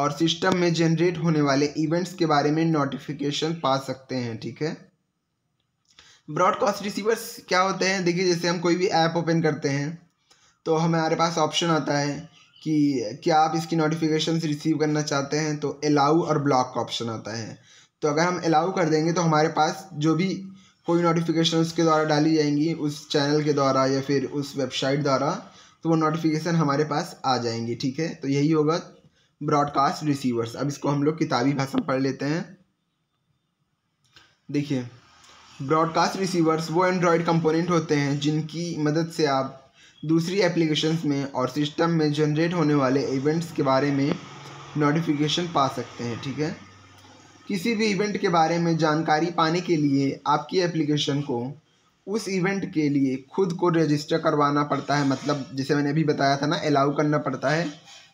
और सिस्टम में जनरेट होने वाले इवेंट्स के बारे में नोटिफिकेशन पा सकते हैं ठीक है ब्रॉडकास्ट रिसीवर्स क्या होते हैं देखिए जैसे हम कोई भी ऐप ओपन करते हैं तो हमारे पास ऑप्शन आता है कि क्या आप इसकी नोटिफिकेशन रिसीव करना चाहते हैं तो अलाउ और ब्लॉक का ऑप्शन आता है तो अगर हम अलाउ कर देंगे तो हमारे पास जो भी कोई नोटिफिकेशन उसके द्वारा डाली जाएंगी उस चैनल के द्वारा या फिर उस वेबसाइट द्वारा तो वो नोटिफिकेशन हमारे पास आ जाएंगी ठीक है तो यही होगा ब्रॉडकास्ट रिसीवर्स अब इसको हम लोग किताबी भाषा में पढ़ लेते हैं देखिए ब्रॉडकास्ट रिसीवर्स वो एंड्रॉयड कंपोनेंट होते हैं जिनकी मदद से आप दूसरी एप्लीकेशंस में और सिस्टम में जनरेट होने वाले इवेंट्स के बारे में नोटिफिकेशन पा सकते हैं ठीक है किसी भी इवेंट के बारे में जानकारी पाने के लिए आपकी एप्लीकेशन को उस इवेंट के लिए खुद को रजिस्टर करवाना पड़ता है मतलब जैसे मैंने अभी बताया था ना अलाउ करना पड़ता है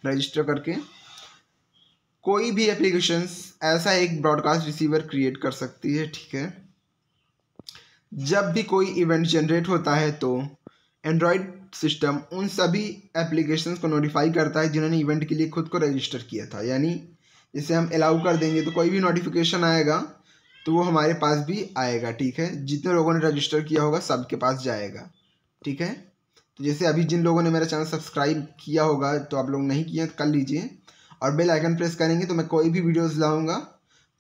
रजिस्टर करके कोई भी एप्लीकेशंस ऐसा एक ब्रॉडकास्ट रिसीवर क्रिएट कर सकती है ठीक है जब भी कोई इवेंट जनरेट होता है तो एंड्रॉयड सिस्टम उन सभी एप्लीकेशंस को नोटिफाई करता है जिन्होंने इवेंट के लिए खुद को रजिस्टर किया था यानी इसे हम अलाउ कर देंगे तो कोई भी नोटिफिकेशन आएगा तो वो हमारे पास भी आएगा ठीक है जितने लोगों ने रजिस्टर किया होगा सबके पास जाएगा ठीक है तो जैसे अभी जिन लोगों ने मेरा चैनल सब्सक्राइब किया होगा तो आप लोग नहीं किए तो कर लीजिए और बेल आइकन प्रेस करेंगे तो मैं कोई भी वीडियोस लाऊंगा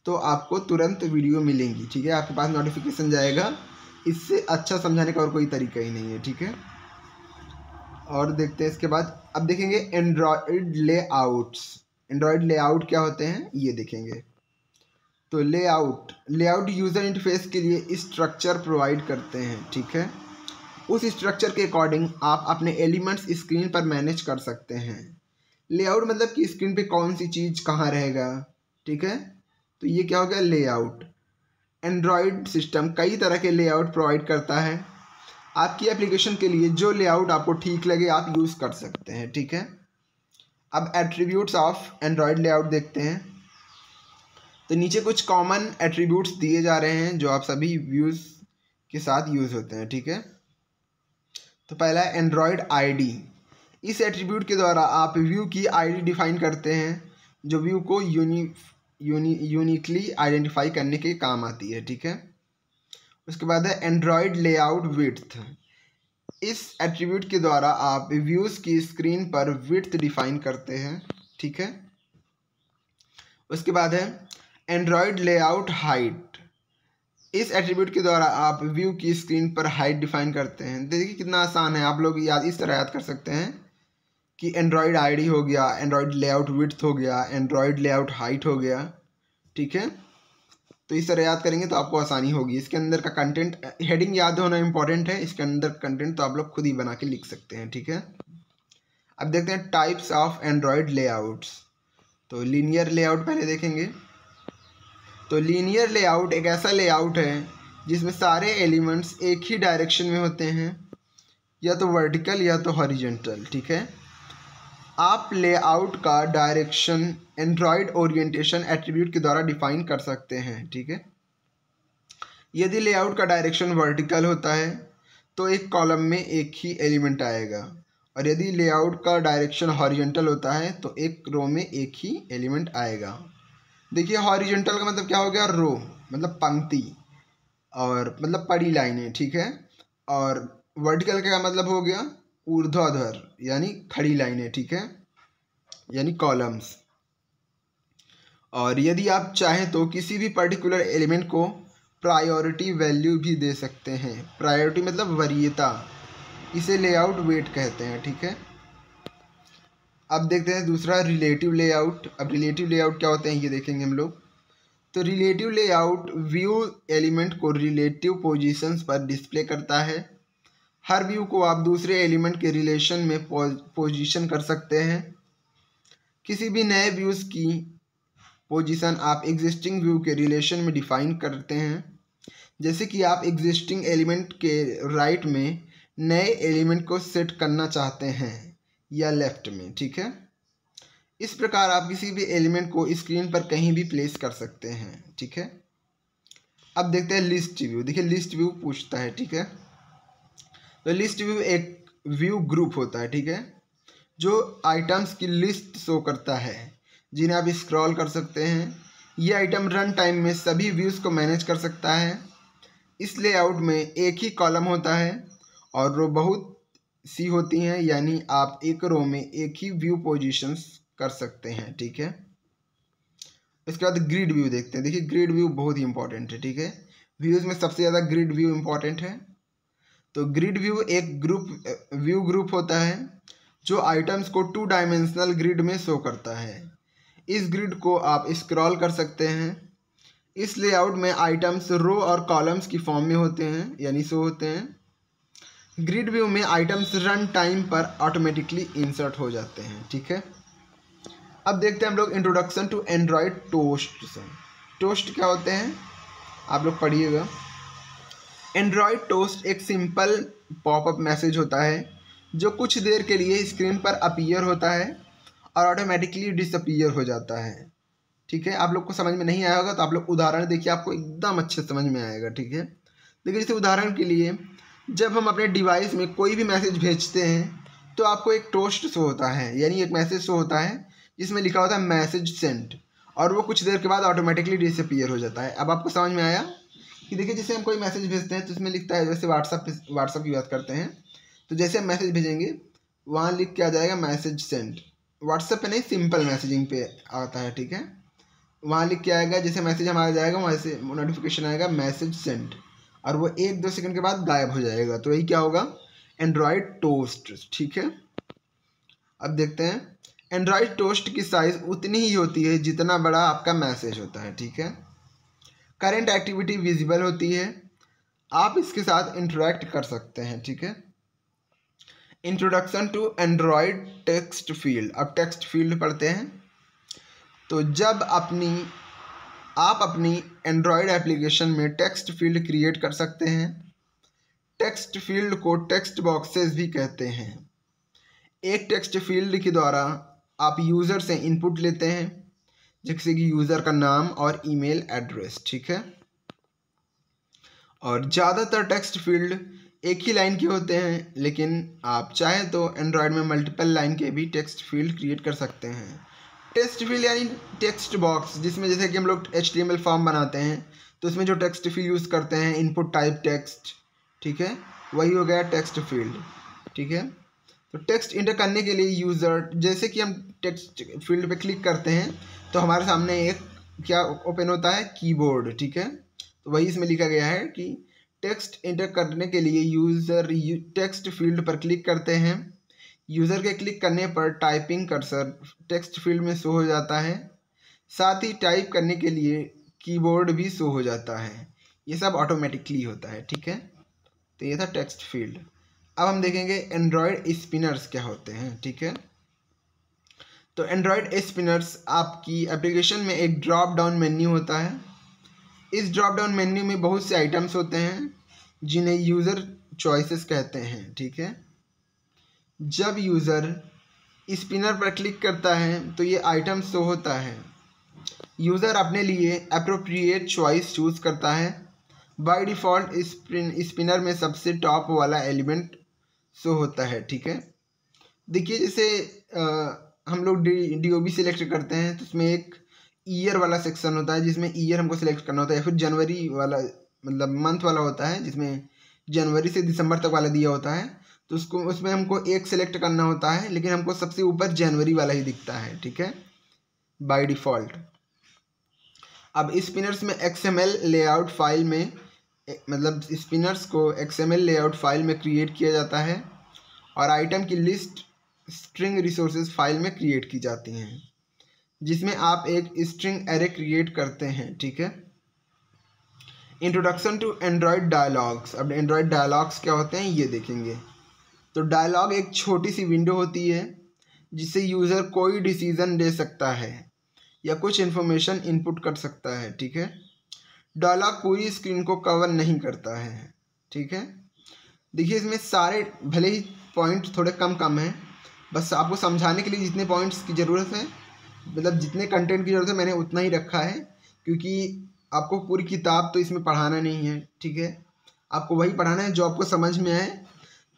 तो आपको तुरंत वीडियो मिलेंगी ठीक है आपके पास नोटिफिकेशन जाएगा इससे अच्छा समझाने का और कोई तरीका ही नहीं है ठीक है और देखते हैं इसके बाद अब देखेंगे एंड्रॉयड ले एंड्रॉयड लेआउट क्या होते हैं ये देखेंगे तो लेआउट लेआउट यूज़र इंटरफेस के लिए स्ट्रक्चर प्रोवाइड करते हैं ठीक है उस स्ट्रक्चर के अकॉर्डिंग आप अपने एलिमेंट्स स्क्रीन पर मैनेज कर सकते हैं लेआउट मतलब कि स्क्रीन पे कौन सी चीज़ कहाँ रहेगा ठीक है तो ये क्या हो गया लेआउट एंड्रॉयड सिस्टम कई तरह के लेआउट प्रोवाइड करता है आपकी एप्लीकेशन के लिए जो लेआउट आपको ठीक लगे आप यूज़ कर सकते हैं ठीक है अब एट्रीब्यूट्स ऑफ एंड्रॉयड लेआउट देखते हैं तो नीचे कुछ कॉमन एट्रीब्यूट्स दिए जा रहे हैं जो आप सभी व्यूज़ के साथ यूज़ होते हैं ठीक है तो पहला है एंड्रॉयड आईडी इस एट्रीब्यूट के द्वारा आप व्यू की आईडी डिफाइन करते हैं जो व्यू को यूनि यूनि यूनिकली आइडेंटिफाई करने के काम आती है ठीक है उसके बाद है एंड्रॉयड लेआउट विथ इस एट्रीब्यूट के द्वारा आप व्यूज़ की स्क्रीन पर विथ डिफाइन करते हैं ठीक है उसके बाद है एंड्रॉयड लेआउट हाइट इस एट्रीब्यूट के द्वारा आप व्यू की स्क्रीन पर हाइट डिफाइन करते हैं देखिए कितना आसान है आप लोग याद इस तरह याद कर सकते हैं कि एंड्रॉयड आईडी हो गया एंड्रॉयड लेआउट विथ हो गया एंड्रॉयड लेआउट हाइट हो गया ठीक है तो इस तरह याद करेंगे तो आपको आसानी होगी इसके अंदर का कंटेंट हेडिंग याद होना इंपॉर्टेंट है इसके अंदर कंटेंट तो आप लोग खुद ही बना के लिख सकते हैं ठीक है अब देखते हैं टाइप्स ऑफ एंड्रॉयड लेआउट्स तो लीनियर लेआउट पहले देखेंगे तो लीनियर लेआउट एक ऐसा लेआउट है जिसमें सारे एलिमेंट्स एक ही डायरेक्शन में होते हैं या तो वर्टिकल या तो हॉरिजेंटल ठीक है आप लेआउट का डायरेक्शन एंड्रॉयड ओरिएंटेशन एट्रीब्यूट के द्वारा डिफाइन कर सकते हैं ठीक है यदि लेआउट का डायरेक्शन वर्टिकल होता है तो एक कॉलम में एक ही एलिमेंट आएगा और यदि लेआउट का डायरेक्शन हॉरिजेंटल होता है तो एक रो में एक ही एलिमेंट आएगा देखिए हॉरिजेंटल का मतलब क्या हो गया रो मतलब पंक्ति और मतलब पड़ी लाइनें ठीक है और वर्टिकल का मतलब हो गया ऊर्ध्वाधर यानी खड़ी लाइनें ठीक है यानी कॉलम्स और यदि आप चाहें तो किसी भी पर्टिकुलर एलिमेंट को प्रायोरिटी वैल्यू भी दे सकते हैं प्रायोरिटी मतलब वरीयता इसे लेआउट वेट कहते हैं ठीक है अब देखते हैं दूसरा रिलेटिव लेआउट अब रिलेटिव लेआउट क्या होते हैं ये देखेंगे हम लोग तो रिलेटिव लेआउट व्यू एलिमेंट को रिलेटिव पोजीशंस पर डिस्प्ले करता है हर व्यू को आप दूसरे एलिमेंट के रिलेशन में पोजीशन कर सकते हैं किसी भी नए व्यूज़ की पोजीशन आप एग्जिस्टिंग व्यू के रिलेशन में डिफाइन करते हैं जैसे कि आप एग्जिस्टिंग एलिमेंट के राइट right में नए एलिमेंट को सेट करना चाहते हैं या लेफ्ट में ठीक है इस प्रकार आप किसी भी एलिमेंट को स्क्रीन पर कहीं भी प्लेस कर सकते हैं ठीक है अब देखते हैं लिस्ट व्यू देखिए लिस्ट व्यू पूछता है ठीक है तो लिस्ट व्यू एक व्यू ग्रुप होता है ठीक है जो आइटम्स की लिस्ट शो करता है जिन्हें आप स्क्रॉल कर सकते हैं ये आइटम रन टाइम में सभी व्यूज़ को मैनेज कर सकता है इस लेआउट में एक ही कॉलम होता है और रो बहुत सी होती हैं यानी आप एक रो में एक ही व्यू पोजीशंस कर सकते हैं ठीक है इसके बाद ग्रिड व्यू देखते हैं देखिए ग्रिड व्यू बहुत ही इंपॉर्टेंट है ठीक है व्यूज़ में सबसे ज़्यादा ग्रिड व्यू इंपॉर्टेंट है तो ग्रिड व्यू एक ग्रुप व्यू ग्रुप होता है जो आइटम्स को टू डायमेंशनल ग्रिड में शो करता है इस ग्रिड को आप स्क्रॉल कर सकते हैं इस लेआउट में आइटम्स रो और कॉलम्स की फॉर्म में होते हैं यानी शो होते हैं ग्रिड व्यू में आइटम्स रन टाइम पर ऑटोमेटिकली इंसर्ट हो जाते हैं ठीक है अब देखते हैं हम लोग इंट्रोडक्शन टू एंड्रॉयड टोस्ट से टोस्ट क्या होते हैं आप लोग पढ़िएगा एंड्रॉयड टोस्ट एक सिंपल पॉपअप मैसेज होता है जो कुछ देर के लिए स्क्रीन पर अपीयर होता है और ऑटोमेटिकली डिसअपीयर हो जाता है ठीक है आप लोग को समझ में नहीं आया होगा तो आप लोग उदाहरण देखिए आपको एकदम अच्छे समझ में आएगा ठीक है देखिए जैसे उदाहरण के लिए जब हम अपने डिवाइस में कोई भी मैसेज भेजते हैं तो आपको एक टोस्ट शो होता है यानी एक मैसेज शो होता है जिसमें लिखा होता है मैसेज सेंट और वो कुछ देर के बाद ऑटोमेटिकली डिसअपियर हो जाता है अब आपको समझ में आया कि देखिए जैसे हम कोई मैसेज भेजते हैं तो इसमें लिखता है जैसे व्हाट्सअप व्हाट्सअप की बात करते हैं तो जैसे हम मैसेज भेजेंगे वहाँ लिख के आ जाएगा मैसेज सेंड व्हाट्सएप पे नहीं सिंपल मैसेजिंग पे आता है ठीक है वहाँ लिख के आएगा जैसे मैसेज हमारा जाएगा वहाँ से नोटिफिकेशन आएगा मैसेज सेंड और वो एक दो सेकंड के बाद गायब हो जाएगा तो यही क्या होगा एंड्रॉयड टोस्ट ठीक है अब देखते हैं एंड्रॉयड टोस्ट की साइज़ उतनी ही होती है जितना बड़ा आपका मैसेज होता है ठीक है करेंट एक्टिविटी विजिबल होती है आप इसके साथ इंटरेक्ट कर सकते हैं ठीक है introduction to Android text field अब टेक्स्ट फील्ड पढ़ते हैं तो जब अपनी आप अपनी एंड्रॉयड एप्लीकेशन में टेक्स्ट फील्ड क्रिएट कर सकते हैं टेक्स्ट फील्ड को टेक्स्ट बॉक्सेस भी कहते हैं एक टेक्स्ट फील्ड के द्वारा आप यूज़र से इनपुट लेते हैं जैसे कि यूज़र का नाम और ईमेल एड्रेस ठीक है और ज़्यादातर टेक्स्ट फील्ड एक ही लाइन के होते हैं लेकिन आप चाहें तो एंड्रॉयड में मल्टीपल लाइन के भी टेक्स्ट फील्ड क्रिएट कर सकते हैं टेक्स्ट फील्ड यानी टेक्स्ट बॉक्स जिसमें जैसे कि हम लोग एच फॉर्म बनाते हैं तो उसमें जो टेक्स्ट फील्ड यूज़ करते हैं इनपुट टाइप टेक्स्ट ठीक है वही हो गया टेक्स्ट फील्ड ठीक है तो टेक्स्ट इंटर करने के लिए यूज़र जैसे कि हम टेक्स्ट फील्ड पे क्लिक करते हैं तो हमारे सामने एक क्या ओपन होता है कीबोर्ड ठीक है तो वही इसमें लिखा गया है कि टेक्स्ट इंटर करने के लिए यूज़र यू, टेक्स्ट फील्ड पर क्लिक करते हैं यूज़र के क्लिक करने पर टाइपिंग कर्सर टेक्स्ट फील्ड में शो हो जाता है साथ ही टाइप करने के लिए कीबोर्ड भी शो हो जाता है ये सब ऑटोमेटिकली होता है ठीक है तो ये था टेक्स्ट फील्ड अब हम देखेंगे एंड्रॉयड स्पिनर्स क्या होते हैं ठीक है तो एंड्रॉयड स्पिनर्स आपकी एप्लीकेशन में एक ड्रॉप डाउन मेन्यू होता है इस ड्रॉप डाउन मेन्यू में बहुत से आइटम्स होते हैं जिन्हें यूज़र चॉइसेस कहते हैं ठीक है जब यूज़र स्पिनर पर क्लिक करता है तो ये आइटम शो होता है यूज़र अपने लिए अप्रोप्रिएट चॉइस चूज़ करता है बाय डिफ़ॉल्ट स्पिनर में सबसे टॉप वाला एलिमेंट शो होता है ठीक है देखिए जैसे आ, हम लोग D D O B select करते हैं तो उसमें एक ईयर वाला सेक्शन होता है जिसमें ईयर हमको सिलेक्ट करना होता है या फिर जनवरी वाला मतलब मंथ वाला होता है जिसमें जनवरी से दिसंबर तक वाला दिया होता है तो उसको उसमें हमको एक सेलेक्ट करना होता है लेकिन हमको सबसे ऊपर जनवरी वाला ही दिखता है ठीक है बाय डिफ़ॉल्ट अब स्पिनर्स में एक्सएमएल लेआउट फाइल में मतलब स्पिनर्स को एक्सएमएल लेआउट फाइल में क्रिएट किया जाता है और आइटम की लिस्ट स्ट्रिंग रिसोर्सेज फाइल में क्रिएट की जाती हैं जिसमें आप एक स्ट्रिंग एरे क्रिएट करते हैं ठीक है इंट्रोडक्शन टू एंड्रॉयड डायलॉग्स अब एंड्रॉयड डायलॉग्स क्या होते हैं ये देखेंगे तो डायलॉग एक छोटी सी विंडो होती है जिससे यूज़र कोई डिसीज़न ले सकता है या कुछ इन्फॉर्मेशन इनपुट कर सकता है ठीक है डायलॉग पूरी स्क्रीन को कवर नहीं करता है ठीक है देखिए इसमें सारे भले ही पॉइंट थोड़े कम कम हैं बस आपको समझाने के लिए जितने पॉइंट्स की ज़रूरत है मतलब जितने कंटेंट की ज़रूरत है मैंने उतना ही रखा है क्योंकि आपको पूरी किताब तो इसमें पढ़ाना नहीं है ठीक है आपको वही पढ़ाना है जो आपको समझ में आए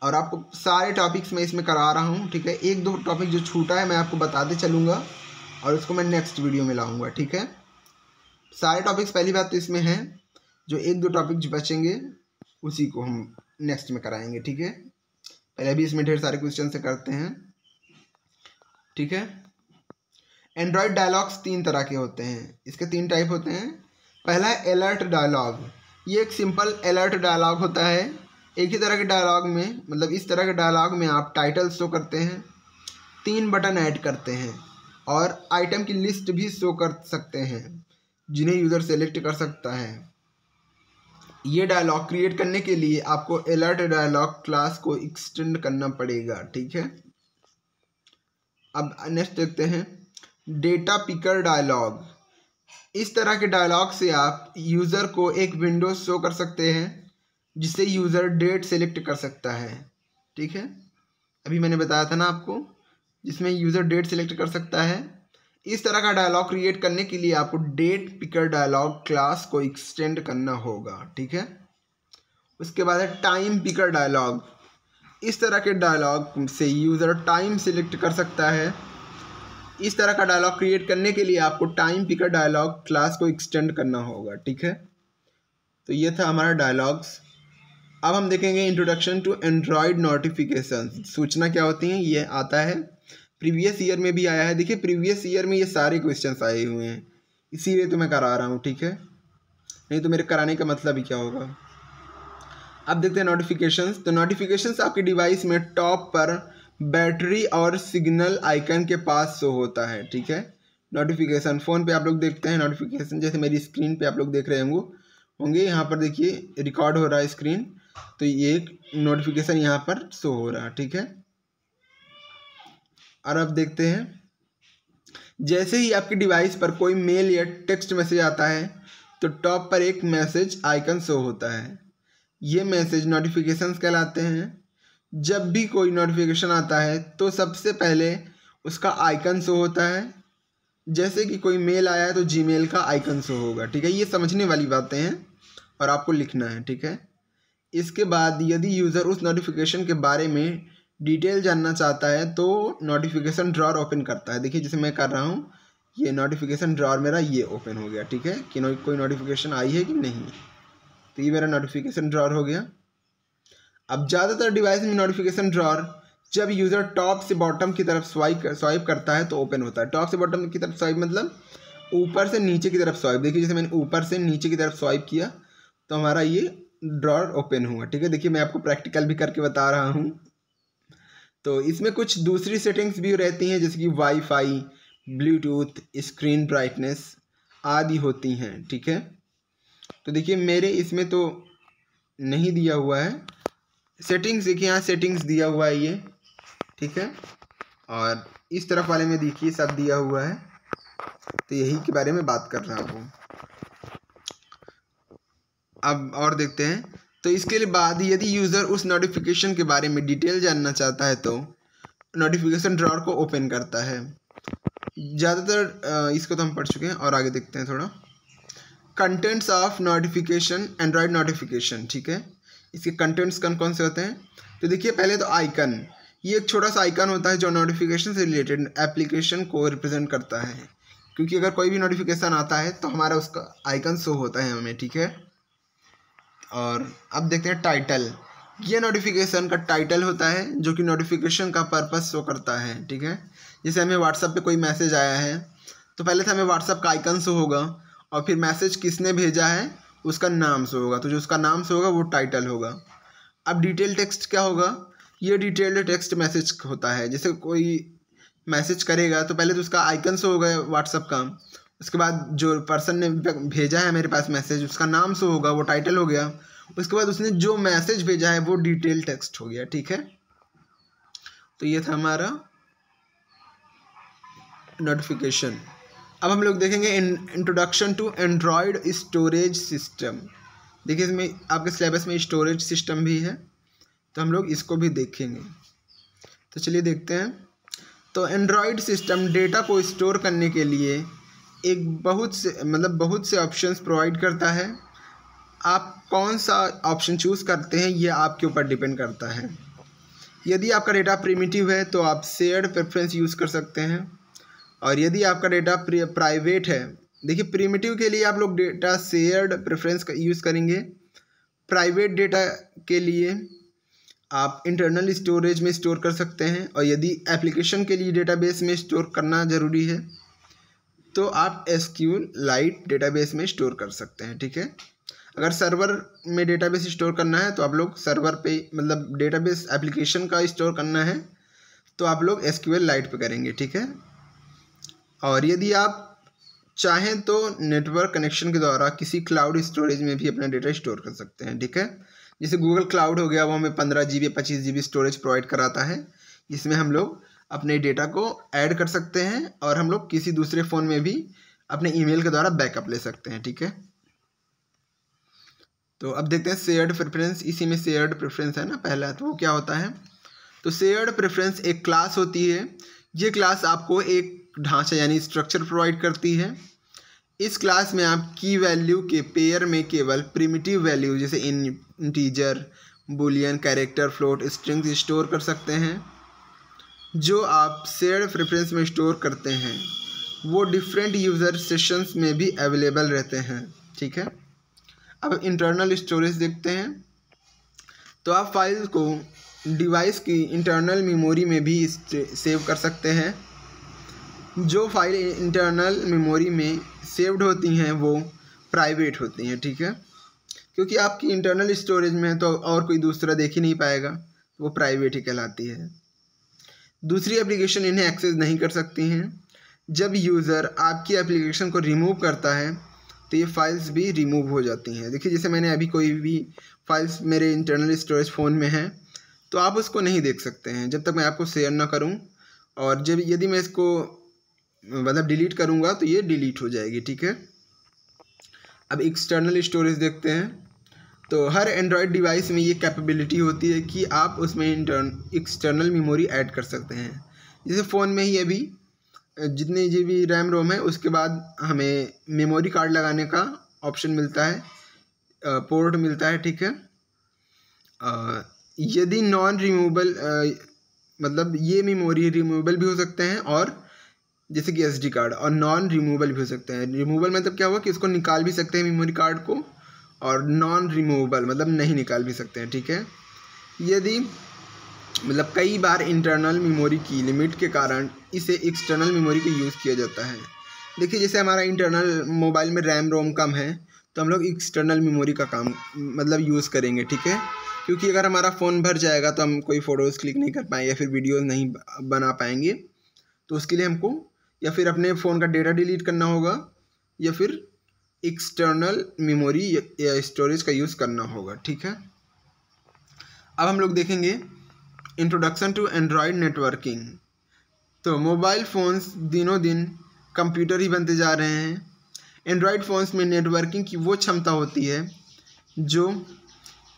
और आपको सारे टॉपिक्स मैं इसमें करा रहा हूँ ठीक है एक दो टॉपिक जो छूटा है मैं आपको बताते चलूँगा और उसको मैं नेक्स्ट वीडियो में लाऊँगा ठीक है सारे टॉपिक्स पहली बात तो इसमें हैं जो एक दो टॉपिक जो बचेंगे उसी को हम नेक्स्ट में कराएंगे ठीक है पहले भी इसमें ढेर सारे क्वेश्चन से करते हैं ठीक है एंड्रॉयड डायलॉग्स तीन तरह के होते हैं इसके तीन टाइप होते हैं पहला है अलर्ट डायलॉग ये एक सिंपल अलर्ट डायलॉग होता है एक ही तरह के डायलॉग में मतलब इस तरह के डायलॉग में आप टाइटल शो करते हैं तीन बटन ऐड करते हैं और आइटम की लिस्ट भी शो कर सकते हैं जिन्हें यूज़र सेलेक्ट कर सकता है ये डायलॉग क्रिएट करने के लिए आपको अलर्ट डायलॉग क्लास को एक्सटेंड करना पड़ेगा ठीक है अब नेक्स्ट देखते हैं डेटा पिकर डायलॉग इस तरह के डायलॉग से आप यूज़र को एक विंडो शो कर सकते हैं जिससे यूज़र डेट सेलेक्ट कर सकता है ठीक है अभी मैंने बताया था ना आपको जिसमें यूज़र डेट सेलेक्ट कर सकता है इस तरह का डायलॉग क्रिएट करने के लिए आपको डेट पिकर डायलॉग क्लास को एक्सटेंड करना होगा ठीक है उसके बाद है टाइम पिकर डायलॉग इस तरह के डायलॉग से यूज़र टाइम सिलेक्ट कर सकता है इस तरह का डायलॉग क्रिएट करने के लिए आपको टाइम पिकर डायलॉग क्लास को एक्सटेंड करना होगा ठीक है तो ये था हमारा डायलॉग्स अब हम देखेंगे इंट्रोडक्शन टू एंड्रॉयड नोटिफिकेशन सूचना क्या होती हैं ये आता है प्रीवियस ईयर में भी आया है देखिए प्रीवियस ईयर में ये सारे क्वेश्चन आए हुए हैं इसीलिए तो मैं करा रहा हूँ ठीक है नहीं तो मेरे कराने का मतलब ही क्या होगा अब देखते हैं नोटिफिकेशंस तो नोटिफिकेशंस आपके डिवाइस में टॉप पर बैटरी और सिग्नल आइकन के पास शो होता है ठीक है नोटिफिकेशन फ़ोन पे आप लोग देखते हैं नोटिफिकेशन जैसे मेरी स्क्रीन पे आप लोग देख रहे होंगे होंगे यहाँ पर देखिए रिकॉर्ड हो रहा है स्क्रीन तो ये नोटिफिकेशन यहाँ पर शो हो रहा है ठीक है और अब देखते हैं जैसे ही आपके डिवाइस पर कोई मेल या टेक्स्ट मैसेज आता है तो टॉप पर एक मैसेज आइकन शो होता है ये मैसेज नोटिफिकेशंस कहलाते हैं जब भी कोई नोटिफिकेशन आता है तो सबसे पहले उसका आइकन शो होता है जैसे कि कोई मेल आया है तो मेल का आइकन शो होगा ठीक है ये समझने वाली बातें हैं और आपको लिखना है ठीक है इसके बाद यदि यूज़र उस नोटिफिकेशन के बारे में डिटेल जानना चाहता है तो नोटिफिकेशन ड्रॉर ओपन करता है देखिए जैसे मैं कर रहा हूँ ये नोटिफिकेशन ड्रॉर मेरा ये ओपन हो गया ठीक है कि कोई नोटिफिकेशन आई है कि नहीं तो ये मेरा नोटिफिकेशन ड्रॉर हो गया अब ज़्यादातर डिवाइस में नोटिफिकेशन ड्रॉर जब यूज़र टॉप से बॉटम की तरफ स्वाइप कर, स्वाइप करता है तो ओपन होता है टॉप से बॉटम की तरफ स्वाइप मतलब ऊपर से नीचे की तरफ स्वाइप देखिए जैसे मैंने ऊपर से नीचे की तरफ स्वाइप किया तो हमारा ये ड्रॉर ओपन हुआ ठीक है देखिए मैं आपको प्रैक्टिकल भी करके बता रहा हूँ तो इसमें कुछ दूसरी सेटिंग्स भी रहती हैं जैसे कि वाईफाई ब्लूटूथ स्क्रीन ब्राइटनेस आदि होती हैं ठीक है तो देखिए मेरे इसमें तो नहीं दिया हुआ है सेटिंग्स देखिए यहाँ सेटिंग्स दिया हुआ है ये ठीक है और इस तरफ वाले में देखिए सब दिया हुआ है तो यही के बारे में बात कर रहा हूँ अब और देखते हैं तो इसके लिए बाद यदि यूज़र उस नोटिफिकेशन के बारे में डिटेल जानना चाहता है तो नोटिफिकेशन ड्रॉर को ओपन करता है ज़्यादातर इसको तो हम पढ़ चुके हैं और आगे देखते हैं थोड़ा contents of notification Android notification ठीक है इसके कंटेंट्स कौन कौन से होते हैं तो देखिए पहले तो आइकन ये एक छोटा सा आइकन होता है जो नोटिफिकेशन से रिलेटेड एप्लीकेशन को रिप्रेजेंट करता है क्योंकि अगर कोई भी नोटिफिकेशन आता है तो हमारा उसका आइकन शो होता है हमें ठीक है और अब देखते हैं टाइटल ये नोटिफिकेशन का टाइटल होता है जो कि नोटिफिकेशन का पर्पस शो करता है ठीक है जैसे हमें व्हाट्सअप पे कोई मैसेज आया है तो पहले से हमें व्हाट्सअप का आइकन शो होगा और फिर मैसेज किसने भेजा है उसका नाम से होगा तो जो उसका नाम से होगा वो टाइटल होगा अब डिटेल टेक्स्ट क्या होगा ये डिटेल्ड टेक्स्ट मैसेज होता है जैसे कोई मैसेज करेगा तो पहले तो उसका आइकन से होगा व्हाट्सअप का उसके बाद जो पर्सन ने भेजा है मेरे पास मैसेज उसका नाम से होगा वो टाइटल हो गया उसके बाद उसने जो मैसेज भेजा है वो डिटेल टेक्स्ट हो गया ठीक है तो ये था हमारा नोटिफिकेशन अब हम लोग देखेंगे introduction to Android storage system देखिए इसमें आपके सिलेबस में स्टोरेज सिस्टम भी है तो हम लोग इसको भी देखेंगे तो चलिए देखते हैं तो एंड्रॉयड सिस्टम डेटा को स्टोर करने के लिए एक बहुत से मतलब बहुत से ऑप्शंस प्रोवाइड करता है आप कौन सा ऑप्शन चूज़ करते हैं ये आपके ऊपर डिपेंड करता है यदि आपका डेटा प्रिमिटिव है तो आप शेयर्ड प्रेफरेंस यूज़ कर सकते हैं और यदि आपका डेटा प्राइवेट है देखिए प्रीमेटिव के लिए आप लोग डेटा शेयर्ड प्रेफरेंस का यूज़ करेंगे प्राइवेट डेटा के लिए आप इंटरनल स्टोरेज में स्टोर कर सकते हैं और यदि एप्लीकेशन के लिए डेटाबेस में स्टोर करना ज़रूरी है तो आप एस लाइट डेटाबेस में स्टोर कर सकते हैं ठीक है अगर सर्वर में डेटाबेस स्टोर करना है तो आप लोग सर्वर पे मतलब डेटाबेस एप्लीकेशन का स्टोर करना है तो आप लोग एस लाइट पे करेंगे ठीक है और यदि आप चाहें तो नेटवर्क कनेक्शन के द्वारा किसी क्लाउड स्टोरेज में भी अपना डेटा स्टोर कर सकते हैं ठीक है जैसे गूगल क्लाउड हो गया वो हमें पंद्रह जी बी पच्चीस जी बी स्टोरेज प्रोवाइड कराता है इसमें हम लोग अपने डेटा को ऐड कर सकते हैं और हम लोग किसी दूसरे फ़ोन में भी अपने ईमेल के द्वारा बैकअप ले सकते हैं ठीक है तो अब देखते हैं शेयर्ड प्रेफरेंस इसी में शेयर्ड प्रेफरेंस है ना पहला तो वो क्या होता है तो शेयर्ड प्रेफरेंस एक क्लास होती है ये क्लास आपको एक ढांचा यानी स्ट्रक्चर प्रोवाइड करती है इस क्लास में आप की वैल्यू के पेयर में केवल प्रिमिटिव वैल्यू जैसे integer boolean character float strings store कर सकते हैं जो आप शेयर प्रेफरेंस में स्टोर करते हैं वो डिफरेंट यूज़र सेशंस में भी अवेलेबल रहते हैं ठीक है अब इंटरनल स्टोरेज देखते हैं तो आप फाइल को डिवाइस की इंटरनल मेमोरी में भी सेव कर सकते हैं जो फाइल इंटरनल मेमोरी में सेव्ड होती हैं वो प्राइवेट होती हैं ठीक है क्योंकि आपकी इंटरनल स्टोरेज में है तो और कोई दूसरा देख ही नहीं पाएगा वो प्राइवेट ही कहलाती है दूसरी एप्लीकेशन इन्हें एक्सेस नहीं कर सकती हैं जब यूज़र आपकी एप्लीकेशन को रिमूव करता है तो ये फाइल्स भी रिमूव हो जाती हैं देखिए जैसे मैंने अभी कोई भी फाइल्स मेरे इंटरनल स्टोरेज फ़ोन में हैं तो आप उसको नहीं देख सकते हैं जब तक मैं आपको शेयर ना करूं और जब यदि मैं इसको मतलब डिलीट करूँगा तो ये डिलीट हो जाएगी ठीक है अब एक्सटर्नल स्टोरेज देखते हैं तो हर एंड्रॉयड डिवाइस में ये कैपेबिलिटी होती है कि आप उसमें इंटर्न एक्सटर्नल मेमोरी ऐड कर सकते हैं जैसे फ़ोन में ही अभी जितने जी बी रैम रोम है उसके बाद हमें मेमोरी कार्ड लगाने का ऑप्शन मिलता है पोर्ट मिलता है ठीक है यदि नॉन रिमूवेबल मतलब ये मेमोरी रिमूवेबल भी हो सकते हैं और जैसे कि डी कार्ड और नॉन रिमूवल भी हो सकते हैं रिमूवल मतलब क्या हुआ कि इसको निकाल भी सकते हैं मेमोरी कार्ड को और नॉन रिमूवेबल मतलब नहीं निकाल भी सकते हैं ठीक है यदि मतलब कई बार इंटरनल मेमोरी की लिमिट के कारण इसे एक्सटर्नल मेमोरी को यूज़ किया जाता है देखिए जैसे हमारा इंटरनल मोबाइल में रैम रोम कम है तो हम लोग एक्सटर्नल मेमोरी का काम मतलब यूज़ करेंगे ठीक है क्योंकि अगर हमारा फ़ोन भर जाएगा तो हम कोई फ़ोटोज़ क्लिक नहीं कर पाएंगे या फिर वीडियोज़ नहीं बना पाएंगे तो उसके लिए हमको या फिर अपने फ़ोन का डेटा डिलीट करना होगा या फिर एक्सटर्नल मेमोरी या स्टोरेज का यूज़ करना होगा ठीक है अब हम लोग देखेंगे इंट्रोडक्शन टू एंड्रॉयड नेटवर्किंग तो मोबाइल फ़ोन्स दिनों दिन कंप्यूटर ही बनते जा रहे हैं एंड्रॉयड फ़ोन्स में नेटवर्किंग की वो क्षमता होती है जो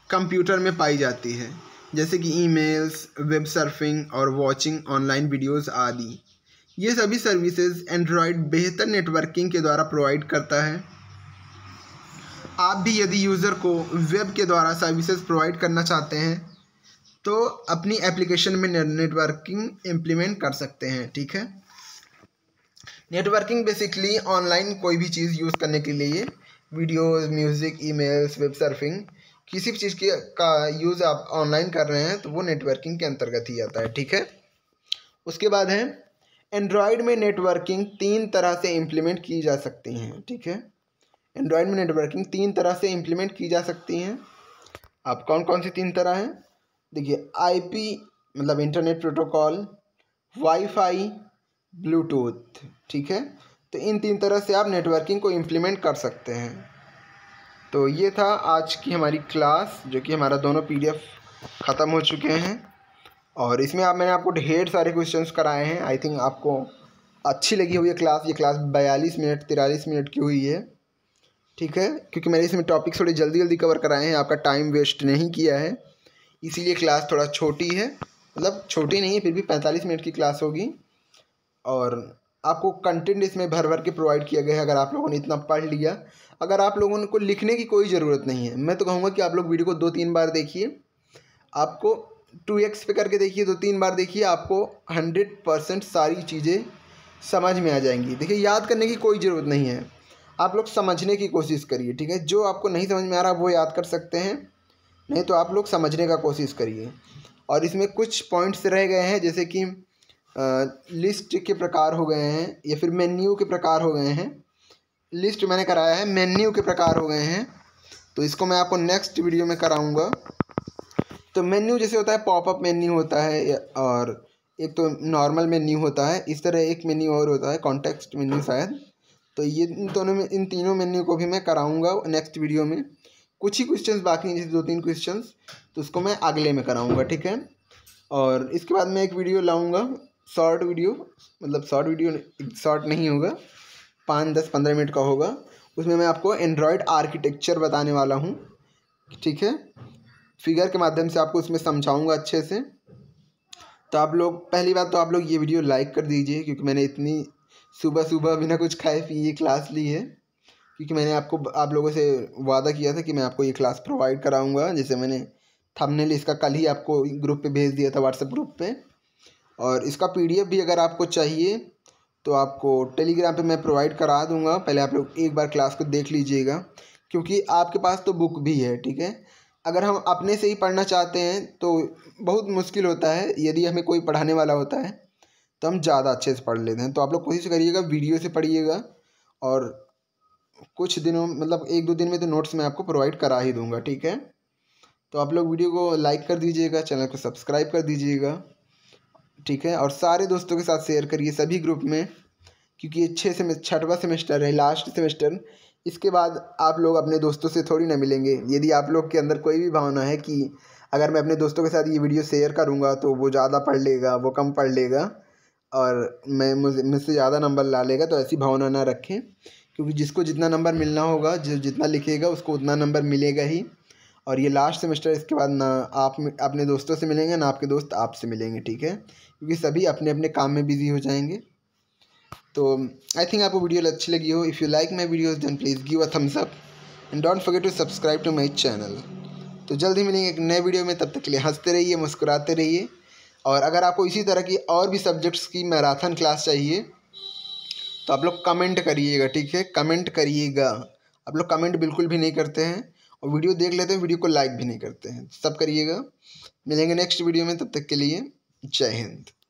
कंप्यूटर में पाई जाती है जैसे कि ईमेल्स वेब सर्फिंग और वॉचिंग ऑनलाइन वीडियोस आदि ये सभी सर्विसेज एंड्रॉयड बेहतर नेटवर्किंग के द्वारा प्रोवाइड करता है आप भी यदि यूज़र को वेब के द्वारा सर्विसेज प्रोवाइड करना चाहते हैं तो अपनी एप्लीकेशन में नेटवर्किंग इम्प्लीमेंट कर सकते हैं ठीक है नेटवर्किंग बेसिकली ऑनलाइन कोई भी चीज़ यूज़ करने के लिए videos music emails web surfing किसी भी चीज़ के का यूज़ आप ऑनलाइन कर रहे हैं तो वो नेटवर्किंग के अंतर्गत ही आता है ठीक है उसके बाद है एंड्रॉयड में नेटवर्किंग तीन तरह से इम्प्लीमेंट की जा सकती हैं ठीक है एंड्रॉयड में नेटवर्किंग तीन तरह से इम्प्लीमेंट की जा सकती हैं आप कौन कौन सी तीन तरह हैं देखिए आईपी मतलब इंटरनेट प्रोटोकॉल वाईफाई ब्लूटूथ ठीक है तो इन तीन तरह से आप नेटवर्किंग को इम्प्लीमेंट कर सकते हैं तो ये था आज की हमारी क्लास जो कि हमारा दोनों पी ख़त्म हो चुके हैं और इसमें आप मैंने आपको ढेर सारे क्वेश्चंस कराए हैं आई थिंक आपको अच्छी लगी हुई है क्लास ये क्लास बयालीस मिनट तिरालीस मिनट की हुई है ठीक है क्योंकि मैंने इसमें टॉपिक्स थोड़े जल्दी जल्दी कवर कराए हैं आपका टाइम वेस्ट नहीं किया है इसीलिए क्लास थोड़ा छोटी है मतलब छोटी नहीं है फिर भी पैंतालीस मिनट की क्लास होगी और आपको कंटेंट इसमें भर भर के प्रोवाइड किया गया है अगर आप लोगों ने इतना पढ़ लिया अगर आप लोगों को लिखने की कोई ज़रूरत नहीं है मैं तो कहूँगा कि आप लोग वीडियो को दो तीन बार देखिए आपको टू एक्स पे करके देखिए दो तो तीन बार देखिए आपको हंड्रेड परसेंट सारी चीज़ें समझ में आ जाएंगी देखिए याद करने की कोई ज़रूरत नहीं है आप लोग समझने की कोशिश करिए ठीक है जो आपको नहीं समझ में आ रहा वो याद कर सकते हैं नहीं तो आप लोग समझने का कोशिश करिए और इसमें कुछ पॉइंट्स रह गए हैं जैसे कि लिस्ट के प्रकार हो गए हैं या फिर मेन्यू के प्रकार हो गए हैं लिस्ट मैंने कराया है मेन्यू के प्रकार हो गए हैं तो इसको मैं आपको नेक्स्ट वीडियो में कराऊंगा तो मेन्यू जैसे होता है पॉपअप मेन्यू होता है और एक तो नॉर्मल मेन्यू होता है इस तरह एक मेन्यू और होता है कॉन्टेक्स्ट मेन्यू शायद तो ये इन दोनों में इन तीनों मेन्यू को भी मैं कराऊंगा नेक्स्ट वीडियो में कुछ ही क्वेश्चंस बाकी हैं जैसे दो तीन क्वेश्चंस तो उसको मैं अगले में कराऊंगा ठीक है और इसके बाद मैं एक वीडियो लाऊंगा शॉर्ट वीडियो मतलब शॉर्ट वीडियो शॉर्ट नहीं होगा पाँच दस पंद्रह मिनट का होगा उसमें मैं आपको एंड्रॉयड आर्किटेक्चर बताने वाला हूँ ठीक है फिगर के माध्यम से आपको इसमें समझाऊंगा अच्छे से तो आप लोग पहली बात तो आप लोग ये वीडियो लाइक कर दीजिए क्योंकि मैंने इतनी सुबह सुबह बिना कुछ खाए पिए क्लास ली है क्योंकि मैंने आपको आप लोगों से वादा किया था कि मैं आपको ये क्लास प्रोवाइड कराऊंगा जैसे मैंने थंबनेल इसका कल ही आपको ग्रुप पे भेज दिया था व्हाट्सएप ग्रुप पे और इसका पीडीएफ भी अगर आपको चाहिए तो आपको टेलीग्राम पे मैं प्रोवाइड करा दूंगा पहले आप लोग एक बार क्लास को देख लीजिएगा क्योंकि आपके पास तो बुक भी है ठीक है अगर हम अपने से ही पढ़ना चाहते हैं तो बहुत मुश्किल होता है यदि हमें कोई पढ़ाने वाला होता है तो हम ज़्यादा अच्छे से पढ़ लेते हैं तो आप लोग कोशिश करिएगा वीडियो से पढ़िएगा और कुछ दिनों मतलब एक दो दिन में तो नोट्स मैं आपको प्रोवाइड करा ही दूंगा ठीक है तो आप लोग वीडियो को लाइक कर दीजिएगा चैनल को सब्सक्राइब कर दीजिएगा ठीक है और सारे दोस्तों के साथ शेयर करिए सभी ग्रुप में क्योंकि ये छः सेमेस्टर छठवा सेमेस्टर है लास्ट सेमेस्टर इसके बाद आप लोग अपने दोस्तों से थोड़ी ना मिलेंगे यदि आप लोग के अंदर कोई भी भावना है कि अगर मैं अपने दोस्तों के साथ ये वीडियो शेयर करूँगा तो वो ज़्यादा पढ़ लेगा वो कम पढ़ लेगा और मैं मुझसे ज़्यादा नंबर ला लेगा तो ऐसी भावना ना रखें क्योंकि जिसको जितना नंबर मिलना होगा जो जितना लिखेगा उसको उतना नंबर मिलेगा ही और ये लास्ट सेमेस्टर इसके बाद ना आप अपने दोस्तों से मिलेंगे ना आपके दोस्त आपसे मिलेंगे ठीक है क्योंकि सभी अपने अपने काम में बिज़ी हो जाएंगे तो आई थिंक आपको वीडियो अच्छी लगी हो if you like my videos then please give a thumbs up and don't forget to subscribe to my channel तो जल्द ही मिलेंगे एक नए वीडियो में तब तक के लिए हंसते रहिए मुस्कुराते रहिए और अगर आपको इसी तरह की और भी सब्जेक्ट्स की मैराथन क्लास चाहिए तो आप लोग कमेंट करिएगा ठीक है कमेंट करिएगा आप लोग कमेंट बिल्कुल भी नहीं करते हैं और वीडियो देख लेते हैं वीडियो को लाइक भी नहीं करते हैं सब करिएगा मिलेंगे नेक्स्ट वीडियो में तब तक के लिए जय हिंद